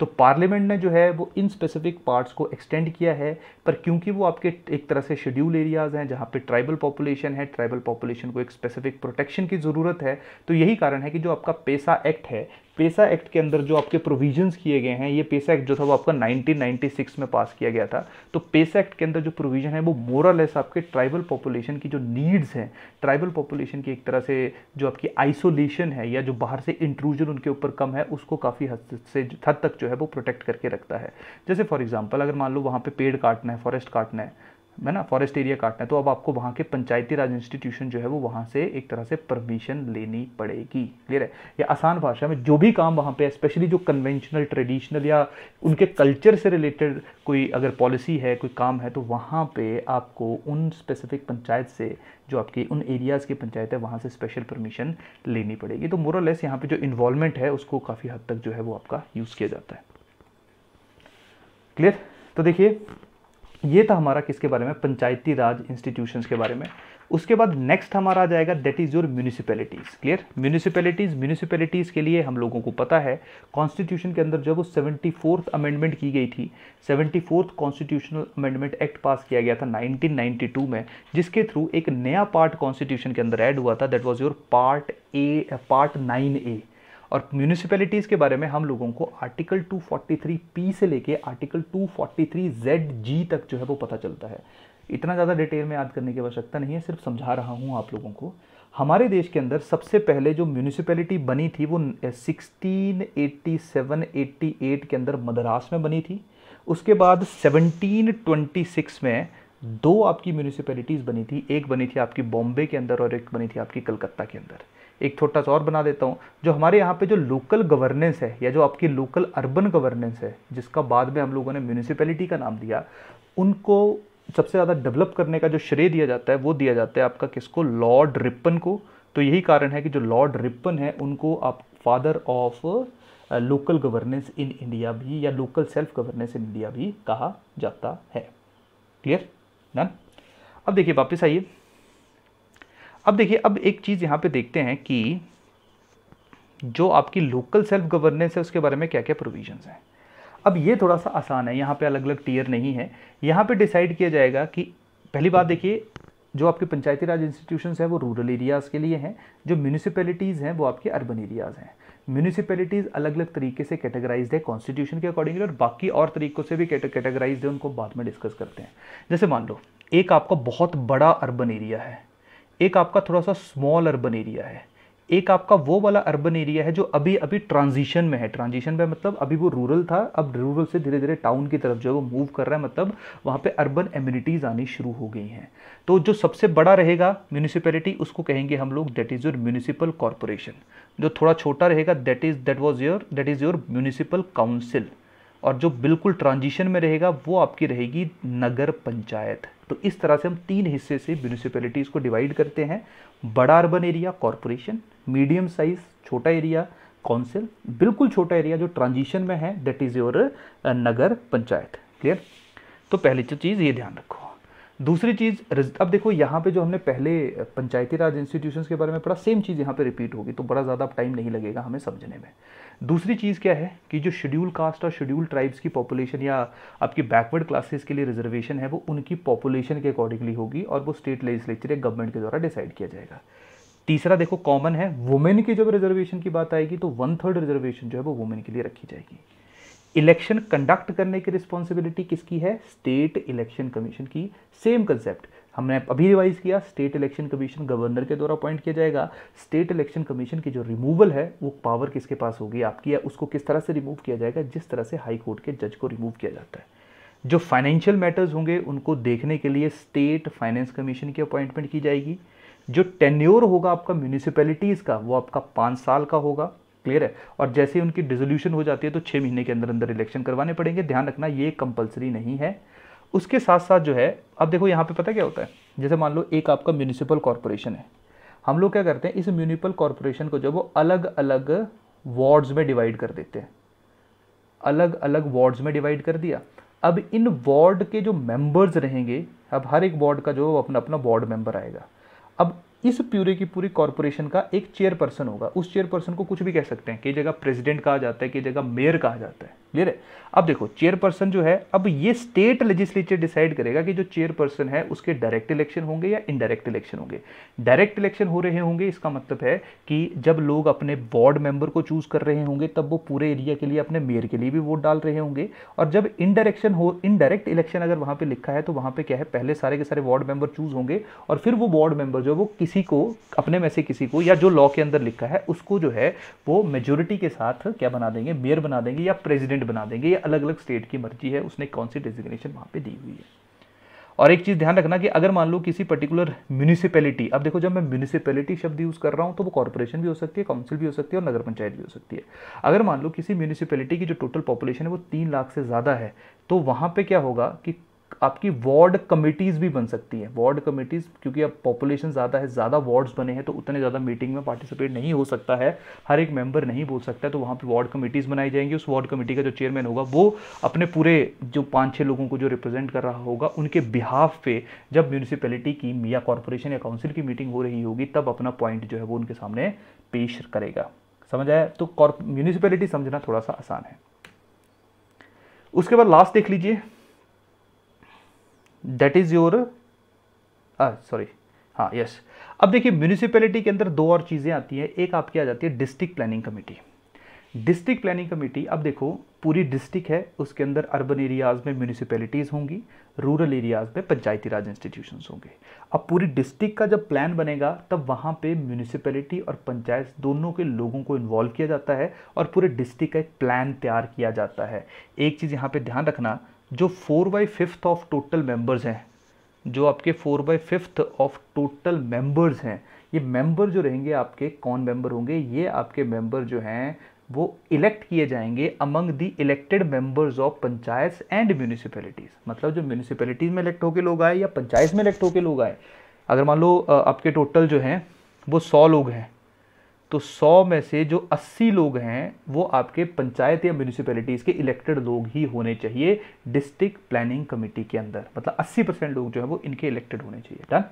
Speaker 1: तो पार्लियामेंट ने जो है वो इन स्पेसिफिक पार्ट्स को एक्सटेंड किया है पर क्योंकि वो आपके एक तरह से शेड्यूल एरियाज़ हैं जहाँ पे ट्राइबल पॉपुलेशन है ट्राइबल पॉपुलेशन को एक स्पेसिफिक प्रोटेक्शन की ज़रूरत है तो यही कारण है कि जो आपका पेसा एक्ट है पेशा एक्ट के अंदर जो आपके प्रोविजंस किए गए हैं ये पेशा एक्ट जो था वो आपका 1996 में पास किया गया था तो पेशा एक्ट के अंदर जो प्रोविजन है वो है आपके ट्राइबल पॉपुलेशन की जो नीड्स हैं ट्राइबल पॉपुलेशन की एक तरह से जो आपकी आइसोलेशन है या जो बाहर से इंट्रूजन उनके ऊपर कम है उसको काफ़ी हद से हद तक जो है वो प्रोटेक्ट करके रखता है जैसे फॉर एग्जाम्पल अगर मान लो वहाँ पर पे पेड़ काटना है फॉरेस्ट काटना है है ना फॉरेस्ट एरिया काटना है तो अब आपको वहाँ के पंचायती राज इंस्टीट्यूशन जो है वो वहाँ से एक तरह से परमिशन लेनी पड़ेगी क्लियर है या आसान भाषा में जो भी काम वहाँ पे स्पेशली जो कन्वेंशनल ट्रेडिशनल या उनके कल्चर से रिलेटेड कोई अगर पॉलिसी है कोई काम है तो वहाँ पे आपको उन स्पेसिफिक पंचायत से जो आपकी उन एरियाज़ की पंचायत है वहाँ से स्पेशल परमिशन लेनी पड़ेगी तो मोरलेस यहाँ पर जो इन्वॉल्वमेंट है उसको काफ़ी हद तक जो है वो आपका यूज़ किया जाता है क्लियर तो देखिए ये था हमारा किसके बारे में पंचायती राज इंस्टीट्यूशन के बारे में उसके बाद नेक्स्ट हमारा आ जाएगा that is your municipalities clear municipalities municipalities के लिए हम लोगों को पता है कॉन्स्टिट्यूशन के अंदर जब वो सेवेंटी फोर्थ अमेंडमेंट की गई थी seventy fourth constitutional amendment act pass किया गया था 1992 में जिसके थ्रू एक नया पार्ट कॉन्स्टिट्यूशन के अंदर ऐड हुआ था that was your part A part nine A और म्यूनिसिपैलिटीज़ के बारे में हम लोगों को आर्टिकल 243 पी से लेके आर्टिकल 243 जेड जी तक जो है वो पता चलता है इतना ज़्यादा डिटेल में याद करने की आवश्यकता नहीं है सिर्फ समझा रहा हूँ आप लोगों को हमारे देश के अंदर सबसे पहले जो म्यूनिसिपैलिटी बनी थी वो 1687-88 के अंदर मद्रास में बनी थी उसके बाद 1726 में दो आपकी म्यूनिसिपैलिटीज़ बनी थी एक बनी थी आपकी बॉम्बे के अंदर और एक बनी थी आपकी कलकत्ता के अंदर एक छोटा सा और बना देता हूँ जो हमारे यहाँ पे जो लोकल गवर्नेंस है या जो आपकी लोकल अर्बन गवर्नेंस है जिसका बाद में हम लोगों ने म्यूनिसिपैलिटी का नाम दिया उनको सबसे ज़्यादा डेवलप करने का जो श्रेय दिया जाता है वो दिया जाता है आपका किसको लॉर्ड रिपन को तो यही कारण है कि जो लॉर्ड रिपन है उनको आप father of local governance in India भी या local self governance in India भी कहा जाता है क्लियर डन अब देखिए वापस आइए अब देखिए अब एक चीज़ यहाँ पे देखते हैं कि जो आपकी लोकल सेल्फ गवर्नेंस है उसके बारे में क्या क्या प्रोविजंस हैं अब ये थोड़ा सा आसान है यहाँ पे अलग अलग टीयर नहीं है यहाँ पे डिसाइड किया जाएगा कि पहली बात देखिए जो आपके पंचायती राज इंस्टीट्यूशन हैं वो रूरल एरियाज़ के लिए हैं जो म्यूनिसपैलिटीज़ हैं वो आपके अर्बन एरियाज़ हैं म्यूनिसपैलिटीज़ अलग अलग तरीके से कैटेगराइज है कॉन्स्टिट्यूशन के अकॉर्डिंगली और बाकी और तरीक़ों से भी कैटेगराइज है उनको बाद में डिस्कस करते हैं जैसे मान लो एक आपका बहुत बड़ा अर्बन एरिया है एक आपका थोड़ा सा स्मॉल अर्बन एरिया है एक आपका वो वाला अर्बन एरिया है जो अभी अभी ट्रांजिशन में है ट्रांजिशन में मतलब अभी वो रूरल था अब रूरल से धीरे धीरे टाउन की तरफ जो है वो मूव कर रहा है मतलब वहाँ पे अर्बन एम्यूनिटीज़ आनी शुरू हो गई हैं तो जो सबसे बड़ा रहेगा म्यूनिसिपैलिटी उसको कहेंगे हम लोग that is your municipal corporation जो थोड़ा छोटा रहेगा that is that was your that is your municipal council और जो बिल्कुल ट्रांजिशन में रहेगा वो आपकी रहेगी नगर पंचायत तो इस तरह से हम तीन हिस्से से म्यूनिसिपैलिटीज़ को डिवाइड करते हैं बड़ा urban area corporation medium size छोटा एरिया काउंसिल बिल्कुल छोटा एरिया जो ट्रांजिशन में है that is your nagar panchayat clear तो पहली चीज़ ये ध्यान रखो दूसरी चीज़ अब देखो यहाँ पे जो हमने पहले पंचायती राज इंस्टीट्यूशंस के बारे में पढ़ा सेम चीज़ यहाँ पे रिपीट होगी तो बड़ा ज़्यादा टाइम नहीं लगेगा हमें समझने में दूसरी चीज़ क्या है कि जो शेड्यूल कास्ट और शेड्यूल ट्राइब्स की पॉपुलेशन या आपकी बैकवर्ड क्लासेस के लिए रिजर्वेशन है वो उनकी पॉपुलेशन के अकॉर्डिंगली होगी और वो स्टेट लेजिस्लेचर या गवर्नमेंट के द्वारा डिसाइड किया जाएगा तीसरा देखो कॉमन है वुमेन की जब रिजर्वेशन की बात आएगी तो वन थर्ड रिजर्वेशन जो है वो वुमेन के लिए रखी जाएगी इलेक्शन कंडक्ट करने की रिस्पॉन्सिबिलिटी किसकी है स्टेट इलेक्शन कमीशन की सेम कंसेप्ट हमने अभी रिवाइज़ किया स्टेट इलेक्शन कमीशन गवर्नर के द्वारा अपॉइंट किया जाएगा स्टेट इलेक्शन कमीशन की जो रिमूवल है वो पावर किसके पास होगी आपकी या उसको किस तरह से रिमूव किया जाएगा जिस तरह से हाई कोर्ट के जज को रिमूव किया जाता है जो फाइनेंशियल मैटर्स होंगे उनको देखने के लिए स्टेट फाइनेंस कमीशन की अपॉइंटमेंट की जाएगी जो टेन्योर होगा आपका म्यूनिसिपैलिटीज़ का वो आपका पाँच साल का होगा क्लियर है और जैसे उनकी डिजोल्यूशन हो जाती है तो छः महीने के अंदर अंदर इलेक्शन करवाने पड़ेंगे ध्यान रखना ये कंपलसरी नहीं है उसके साथ साथ जो है अब देखो यहाँ पे पता क्या होता है जैसे मान लो एक आपका म्यूनिसिपल कॉरपोरेशन है हम लोग क्या करते हैं इस म्यूनिसिपल कॉरपोरेशन को जो वो अलग अलग वार्ड्स में डिवाइड कर देते हैं अलग अलग वार्ड्स में डिवाइड कर दिया अब इन वार्ड के जो मेंबर्स रहेंगे अब हर एक वार्ड का जो अपना अपना वार्ड मेंबर आएगा अब इस पूरे की पूरी कॉरपोरेशन का एक चेयरपर्सन होगा उस चेयरपर्सन को कुछ भी कह सकते हैं कई जगह प्रेसिडेंट कहा जाता है कई जगह मेयर कहा जाता है क्लियर है अब देखो चेयरपर्सन जो है अब ये स्टेट लेजिस्लेचर डिसाइड करेगा कि जो चेयरपर्सन है उसके डायरेक्ट इलेक्शन होंगे या इनडायरेक्ट इलेक्शन होंगे डायरेक्ट इलेक्शन हो रहे होंगे इसका मतलब है कि जब लोग अपने वार्ड मेंबर को चूज कर रहे होंगे तब वो पूरे एरिया के लिए अपने मेयर के लिए भी वोट डाल रहे होंगे और जब इनडायरेक्शन हो इनडायरेक्ट इलेक्शन अगर वहां पर लिखा है तो वहां पर क्या है पहले सारे के सारे वार्ड मेंबर चूज होंगे और फिर वो वार्ड मेंबर जो है वो किसी को अपने में से किसी को या जो लॉ के अंदर लिखा है उसको जो है वो मेजोरिटी के साथ क्या बना देंगे मेयर बना देंगे या प्रेसिडेंट बना देंगे या अलग अलग स्टेट की मर्जी है उसने कौन सी डेजिग्नेशन वहाँ पर दी हुई है और एक चीज़ ध्यान रखना कि अगर मान लो किसी पर्टिकुलर म्यूनिसिपैलिटी अब देखो जब मैं म्यूनिसिपैलिटी शब्द यूज़ कर रहा हूँ तो वो कॉर्पोरेशन भी हो सकती है काउंसिल भी हो सकती है और नगर पंचायत भी हो सकती है अगर मान लो किसी म्यूनिसिपैलिटी की जो टोटल पॉपुलेशन है वो तीन लाख से ज़्यादा है तो वहाँ पे क्या होगा कि आपकी वार्ड कमेटीज़ भी बन सकती हैं वार्ड कमेटीज़ क्योंकि अब पॉपुलेशन ज़्यादा है ज़्यादा वार्ड्स बने हैं तो उतने ज़्यादा मीटिंग में पार्टिसिपेट नहीं हो सकता है हर एक मेंबर नहीं बोल सकता है तो वहाँ पे वार्ड कमेटीज़ बनाई जाएंगी उस वार्ड कमेटी का जो चेयरमैन होगा वो अपने पूरे जो पाँच छः लोगों को जो रिप्रेजेंट कर रहा होगा उनके बिहाफ पे जब म्यूनिसिपैलिटी की या कॉरपोरेशन या काउंसिल की मीटिंग हो रही होगी तब अपना पॉइंट जो है वो उनके सामने पेश करेगा समझ आया तो म्यूनिसिपैलिटी समझना थोड़ा सा आसान है उसके बाद लास्ट देख लीजिए दैट इज़ योर सॉरी हाँ यस अब देखिए म्यूनिसिपैलिटी के अंदर दो और चीज़ें आती हैं एक आपकी आ जाती है district planning committee district planning committee अब देखो पूरी डिस्ट्रिक्ट है उसके अंदर अर्बन एरियाज़ में म्यूनिसिपैलिटीज़ होंगी रूरल एरियाज़ में पंचायती राज इंस्टीट्यूशंस होंगे अब पूरी डिस्ट्रिक्ट का जब प्लान बनेगा तब वहाँ पे म्यूनिसिपैलिटी और पंचायत दोनों के लोगों को इन्वॉल्व किया जाता है और पूरे डिस्ट्रिक्ट का एक प्लान तैयार किया जाता है एक चीज़ यहाँ पर ध्यान रखना जो four by fifth of total members हैं जो आपके four by fifth of total members हैं ये मेंबर जो रहेंगे आपके कौन मेंबर होंगे ये आपके मेंबर जो हैं वो इलेक्ट किए जाएंगे among the elected members of panchayat and municipalities मतलब जो म्यूनिसिपैलिटीज़ में इलेक्ट होकर लोग आए या पंचायत में इलेक्ट होकर लोग आए अगर मान लो आपके टोटल जो हैं वो सौ लोग हैं तो 100 में से जो 80 लोग हैं वो आपके पंचायत या म्यूनिसिपैलिटीज़ के इलेक्टेड लोग ही होने चाहिए डिस्ट्रिक्ट प्लानिंग कमेटी के अंदर मतलब 80 परसेंट लोग जो है वो इनके इलेक्टेड होने चाहिए डन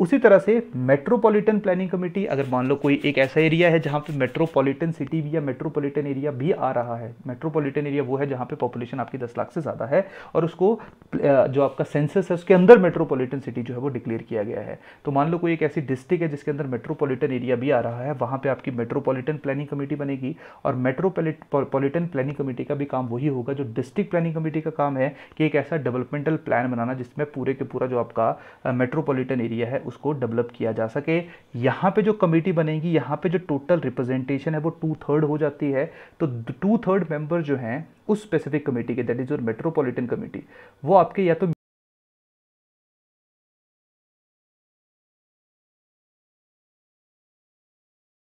Speaker 1: उसी तरह से मेट्रोपॉलिटन प्लानिंग कमेटी अगर मान लो कोई एक ऐसा एरिया है जहाँ पे मेट्रोपॉलिटन सिटी भी या मेट्रोपॉलिटन एरिया भी आ रहा है मेट्रोपॉलिटन एरिया वो है जहाँ पे पॉपुलेशन आपकी 10 लाख से ज़्यादा है और उसको जो आपका सेंसस है उसके अंदर मेट्रोपॉलिटन सिटी जो है वो डिक्लेयर किया गया है तो मान लो कोई एक ऐसी डिस्ट्रिक्ट है जिसके अंदर मेट्रोपॉलिटन एरिया भी आ रहा है वहाँ पर आपकी मेट्रोपॉलिटन प्लानिंग कमेटी बनेगी और मेट्रोपोलिटन प्लानिंग कमेटी का भी काम वही होगा जो डिस्ट्रिक्ट प्लानिंग कमेटी का काम है कि एक ऐसा डेवलपमेंटल प्लान बनाना जिसमें पूरे के पूरा जो आपका मेट्रोपोलिटन एरिया है उसको डेवलप किया जा सके यहाँ पे जो कमेटी बनेगी यहाँ पे जो टोटल रिप्रेजेंटेशन है वो टू थर्ड हो जाती है तो टू थर्ड मेंबर जो हैं उस स्पेसिफिक कमेटी के that is your metropolitan committee वो आपके या तो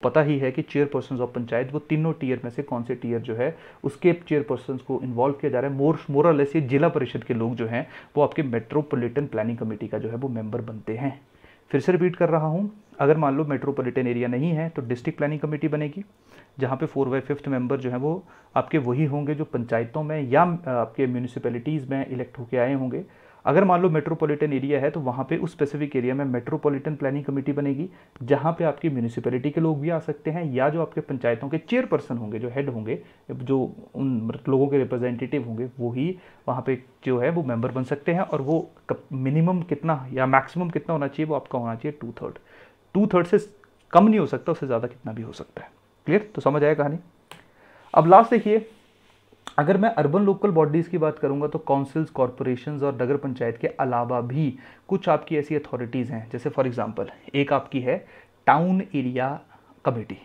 Speaker 1: पता ही है कि चेयरपर्सन ऑफ पंचायत वो तीनों टीयर में से कौन से टीयर जो है उसके चेयरपर्सन को इन्वॉल्व किया जा रहा है मोर मोरलेस ये जिला परिषद के लोग जो हैं वो आपके मेट्रोपॉलिटन प्लानिंग कमेटी का जो है वो मेंबर बनते हैं फिर से रिपीट कर रहा हूँ अगर मान लो मेट्रोपॉलिटन एरिया नहीं है तो डिस्ट्रिक्ट प्लानिंग कमेटी बनेगी जहाँ पे फोर बाई फिफ्थ मेंबर जो है वो आपके वही होंगे जो पंचायतों में या आपके म्यूनिसिपैलिटीज़ में इलेक्ट होके आए होंगे अगर मान लो मेट्रोपॉलिटन एरिया है तो वहाँ पे उस स्पेसिफिक एरिया में मेट्रोपॉलिटन प्लानिंग कमेटी बनेगी जहाँ पे आपकी म्यूनिसिपैलिटी के लोग भी आ सकते हैं या जो आपके पंचायतों के चेयरपर्सन होंगे जो हेड होंगे जो उन लोगों के रिप्रेजेंटेटिव होंगे वो ही वहाँ पे जो है वो मेंबर बन सकते हैं और वो मिनिमम कितना या मैक्सिमम कितना होना चाहिए वो आपका होना चाहिए टू थर्ड टू थर्ड से कम नहीं हो सकता उससे ज़्यादा कितना भी हो सकता है क्लियर तो समझ आया कहानी अब लास्ट देखिए अगर मैं अर्बन लोकल बॉडीज़ की बात करूंगा तो काउंसिल्स कॉरपोरेशंस और नगर पंचायत के अलावा भी कुछ आपकी ऐसी अथॉरिटीज़ हैं जैसे फॉर एग्जांपल एक आपकी है town area committee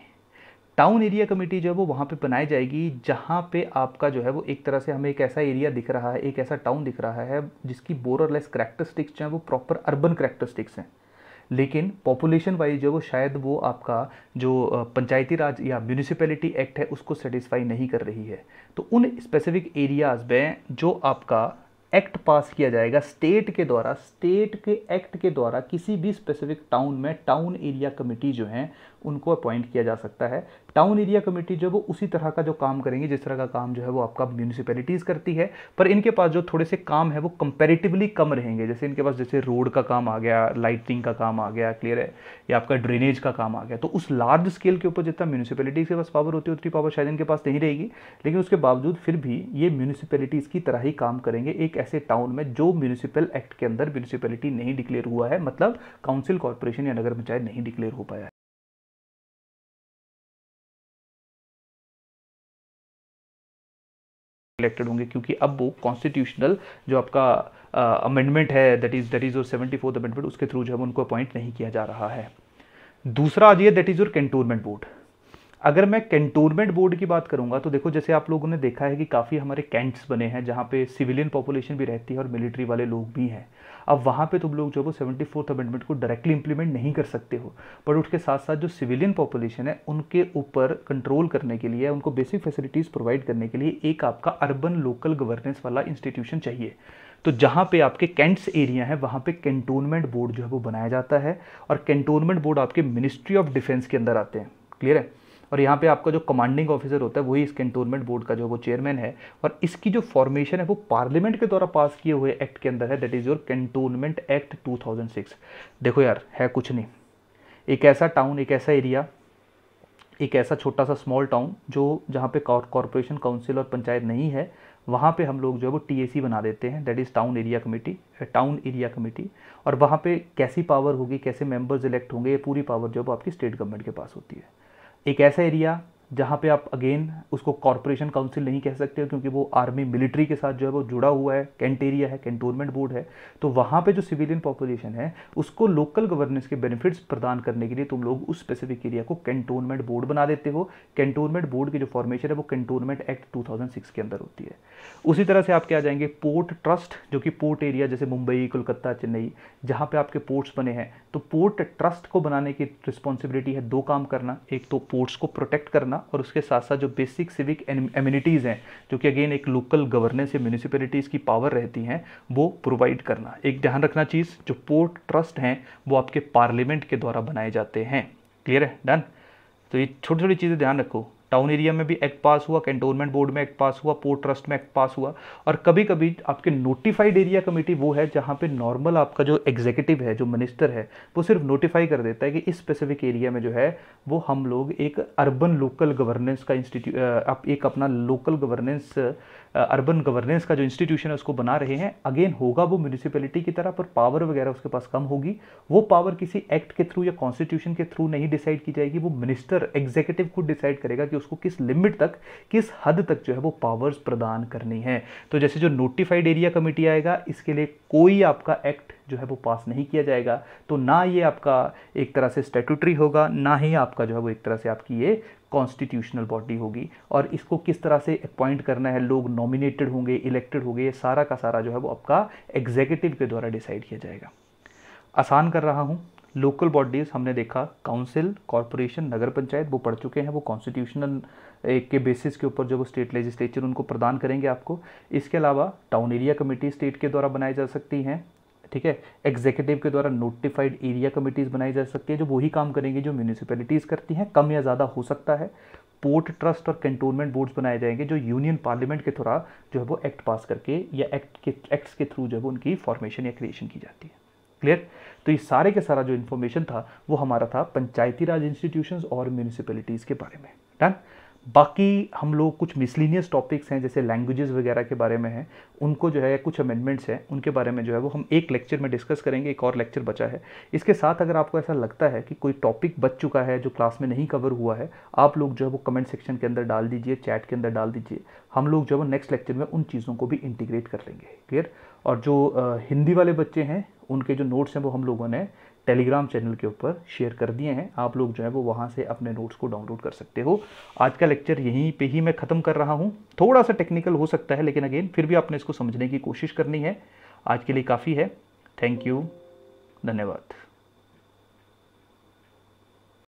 Speaker 1: town area committee जो है वो वहाँ पे बनाई जाएगी जहाँ पे आपका जो है वो एक तरह से हमें एक ऐसा एरिया दिख रहा है एक ऐसा टाउन दिख रहा है जिसकी बोर और लेस करेक्टरिस्टिक्स जो हैं वो प्रॉपर अर्बन करेक्टरिस्टिक्स हैं लेकिन पॉपुलेशन वाइज जो वो शायद वो आपका जो पंचायती राज या म्यूनिसिपैलिटी एक्ट है उसको सेटिस्फाई नहीं कर रही है तो उन स्पेसिफिक एरियाज़ में जो आपका एक्ट पास किया जाएगा स्टेट के द्वारा स्टेट के एक्ट के द्वारा किसी भी स्पेसिफिक टाउन में टाउन एरिया कमेटी जो हैं उनको अपॉइंट किया जा सकता है टाउन एरिया कमेटी जो है वो उसी तरह का जो काम करेंगे जिस तरह का काम जो है वो आपका म्यूनिसपैलिटीज़ करती है पर इनके पास जो थोड़े से काम है वो कंपेरेटिवली कम रहेंगे जैसे इनके पास जैसे रोड का काम आ गया लाइटिंग का काम आ गया क्लियर है या आपका ड्रेनेज का काम आ गया तो उस लार्ज स्केल के ऊपर जितना म्यूनसिपैलिटीज़ के पास पावर होती है उतनी पावर शायद इनके पास नहीं रहेगी लेकिन उसके बावजूद फिर भी ये म्यूनसिपैलिटीज़ की तरह ही काम करेंगे एक ऐसे टाउन में जो म्यूनिसिपल एक्ट के अंदर म्यूनसिपैलिटी नहीं डिक्लेयर हुआ है मतलब काउंसिल कॉरपोरेशन या नगर पंचायत नहीं डिक्लेयर हो पाया है इलेक्टेड होंगे क्योंकि अब वो कॉन्स्टिट्यूशनल जो आपका अमेंडमेंट uh, है that is that is your seventy fourth amendment उसके थ्रू जो है उनको अपॉइंट नहीं किया जा रहा है दूसरा आज ये that is your cantonment board अगर मैं कैंटोनमेंट बोर्ड की बात करूँगा तो देखो जैसे आप लोगों ने देखा है कि काफ़ी हमारे कैंट्स बने हैं जहाँ पे सिविलियन पॉपुलेशन भी रहती है और मिलिट्री वाले लोग भी हैं अब वहाँ पे तुम लोग जो वो सेवेंटी फोर्थ अमेंडमेंट को डायरेक्टली इंप्लीमेंट नहीं कर सकते हो बट उसके साथ साथ जो सिविलियन पॉपुलेशन है उनके ऊपर कंट्रोल करने के लिए उनको बेसिक फैसिलिटीज़ प्रोवाइड करने के लिए एक आपका अर्बन लोकल गवर्नेंस वाला इंस्टीट्यूशन चाहिए तो जहाँ पे आपके कैंट्स एरिया है वहाँ पे कैंटोनमेंट बोर्ड जो है वो बनाया जाता है और कैंटोनमेंट बोर्ड आपके मिनिस्ट्री ऑफ डिफेंस के अंदर आते हैं क्लियर है और यहाँ पे आपका जो कमांडिंग ऑफिसर होता है वही इस कंटोनमेंट बोर्ड का जो वो चेयरमैन है और इसकी जो फॉर्मेशन है वो पार्लियामेंट के द्वारा पास किए हुए एक्ट के अंदर है that is your cantonment act 2006 देखो यार है कुछ नहीं एक ऐसा टाउन एक ऐसा एरिया एक ऐसा छोटा सा स्मॉल टाउन जो जहाँ पे कॉरपोरेशन काउंसिल और पंचायत नहीं है वहाँ पे हम लोग जो है वो टीएसी बना देते हैं that is town area committee town area committee और वहाँ पे कैसी पावर होगी कैसे मेंबर्स इलेक्ट होंगे ये पूरी पावर जो है वो आपकी स्टेट गवर्नमेंट के पास होती है एक ऐसा एरिया जहाँ पे आप अगेन उसको कॉरपोरेशन काउंसिल नहीं कह सकते हो क्योंकि वो आर्मी मिलिट्री के साथ जो है वो जुड़ा हुआ है कैंट एरिया है कैंटोनमेंट बोर्ड है तो वहाँ पे जो सिविलियन पॉपुलेशन है उसको लोकल गवर्नेंस के बेनिफिट्स प्रदान करने के लिए तुम लोग उस स्पेसिफिक एरिया को कैंटोनमेंट बोर्ड बना देते हो कैंटोनमेंट बोर्ड की जो फॉर्मेशन है वो कैंटोनमेंट एक्ट टू के अंदर होती है उसी तरह से आप क्या जाएंगे पोर्ट ट्रस्ट जो कि पोर्ट एरिया जैसे मुंबई कोलकाता चेन्नई जहाँ पर आपके पोर्ट्स बने हैं तो पोर्ट ट्रस्ट को बनाने की रिस्पॉन्सिबिलिटी है दो काम करना एक तो पोर्ट्स को प्रोटेक्ट करना और उसके साथ साथ जो बेसिक सिविक एम्यूनिटीज़ हैं जो कि अगेन एक लोकल गवर्नेंस या म्यूनिसपैलिटीज़ की पावर रहती हैं वो प्रोवाइड करना एक ध्यान रखना चीज़ जो पोर्ट ट्रस्ट हैं वो आपके पार्लियामेंट के द्वारा बनाए जाते हैं क्लियर है डन तो ये छोटी छोटी चीज़ें ध्यान रखो टाउन एरिया में भी एक्ट पास हुआ कैंटोनमेंट बोर्ड में एक्ट पास हुआ पोर्ट ट्रस्ट में एक्ट पास हुआ और कभी कभी आपके नोटिफाइड एरिया कमेटी वो है जहाँ पे नॉर्मल आपका जो एग्जीक्यूटिव है जो मिनिस्टर है वो सिर्फ नोटिफाई कर देता है कि इस स्पेसिफिक एरिया में जो है वो हम लोग एक अर्बन लोकल गवर्नेंस का इंस्टीट्यूट आप एक अपना लोकल गवर्नेंस अर्बन गवर्नेंस का जो इंस्टीट्यूशन है उसको बना रहे हैं अगेन होगा वो म्यूनिसिपैलिटी की तरह पर पावर वगैरह उसके पास कम होगी वो पावर किसी एक्ट के थ्रू या कॉन्स्टिट्यूशन के थ्रू नहीं डिसाइड की जाएगी वो मिनिस्टर एग्जीक्यूटिव खुद डिसाइड करेगा कि उसको किस लिमिट तक किस हद तक जो है वो पावर्स प्रदान करनी है तो जैसे जो नोटिफाइड एरिया कमेटी आएगा इसके लिए कोई आपका एक्ट जो है वो पास नहीं किया जाएगा तो ना ये आपका एक तरह से स्टेटूटरी होगा ना ही आपका जो है वो एक तरह से आपकी ये कॉन्स्टिट्यूशनल बॉडी होगी और इसको किस तरह से अपॉइंट करना है लोग नॉमिनेटेड होंगे इलेक्टेड होंगे ये सारा का सारा जो है वो आपका एग्जीक्यूटिव के द्वारा डिसाइड किया जाएगा आसान कर रहा हूँ लोकल बॉडीज़ हमने देखा काउंसिल कॉरपोरेशन नगर पंचायत वो पढ़ चुके हैं वो कॉन्स्टिट्यूशनल एक के बेसिस के ऊपर जो वो स्टेट लेजिस्लेचर उनको प्रदान करेंगे आपको इसके अलावा टाउन एरिया कमेटी स्टेट के द्वारा बनाई जा सकती हैं ठीक है एग्जीक्यूटिव के द्वारा नोटिफाइड एरिया कमिटीज बनाई जा सकती है जो वही काम करेंगे जो म्यूनिसिपैलिटीज़ करती हैं कम या ज़्यादा हो सकता है पोर्ट ट्रस्ट और कंटोनमेंट बोर्ड्स बनाए जाएंगे जो यूनियन पार्लियामेंट के थ्रा जो है वो एक्ट पास करके या एक्ट के एक्ट्स के थ्रू जो है वो उनकी फॉर्मेशन या क्रिएशन की जाती है क्लियर तो ये सारे के सारा जो इन्फॉर्मेशन था वो हमारा था पंचायती राज इंस्टीट्यूशंस और म्यूनिसिपैलिटीज़ के बारे में डन बाकी हम लोग कुछ मिसलिनियस टॉपिक्स हैं जैसे लैंग्वेजेस वगैरह के बारे में हैं उनको जो है कुछ अमेंडमेंट्स हैं उनके बारे में जो है वो हम एक लेक्चर में डिस्कस करेंगे एक और लेक्चर बचा है इसके साथ अगर आपको ऐसा लगता है कि कोई टॉपिक बच चुका है जो क्लास में नहीं कवर हुआ है आप लोग जो है वो कमेंट सेक्शन के अंदर डाल दीजिए चैट के अंदर डाल दीजिए हम लोग जो है वो नेक्स्ट लेक्चर में उन चीज़ों को भी इंटीग्रेट कर लेंगे क्लियर और जो हिंदी वाले बच्चे हैं उनके जो नोट्स हैं वो हम लोगों ने टेलीग्राम चैनल के ऊपर शेयर कर दिए हैं आप लोग जो है वो वहाँ से अपने नोट्स को डाउनलोड कर सकते हो आज का लेक्चर यहीं पे ही मैं ख़त्म कर रहा हूँ थोड़ा सा टेक्निकल हो सकता है लेकिन अगेन फिर भी आपने इसको समझने की कोशिश करनी है आज के लिए काफ़ी है थैंक यू धन्यवाद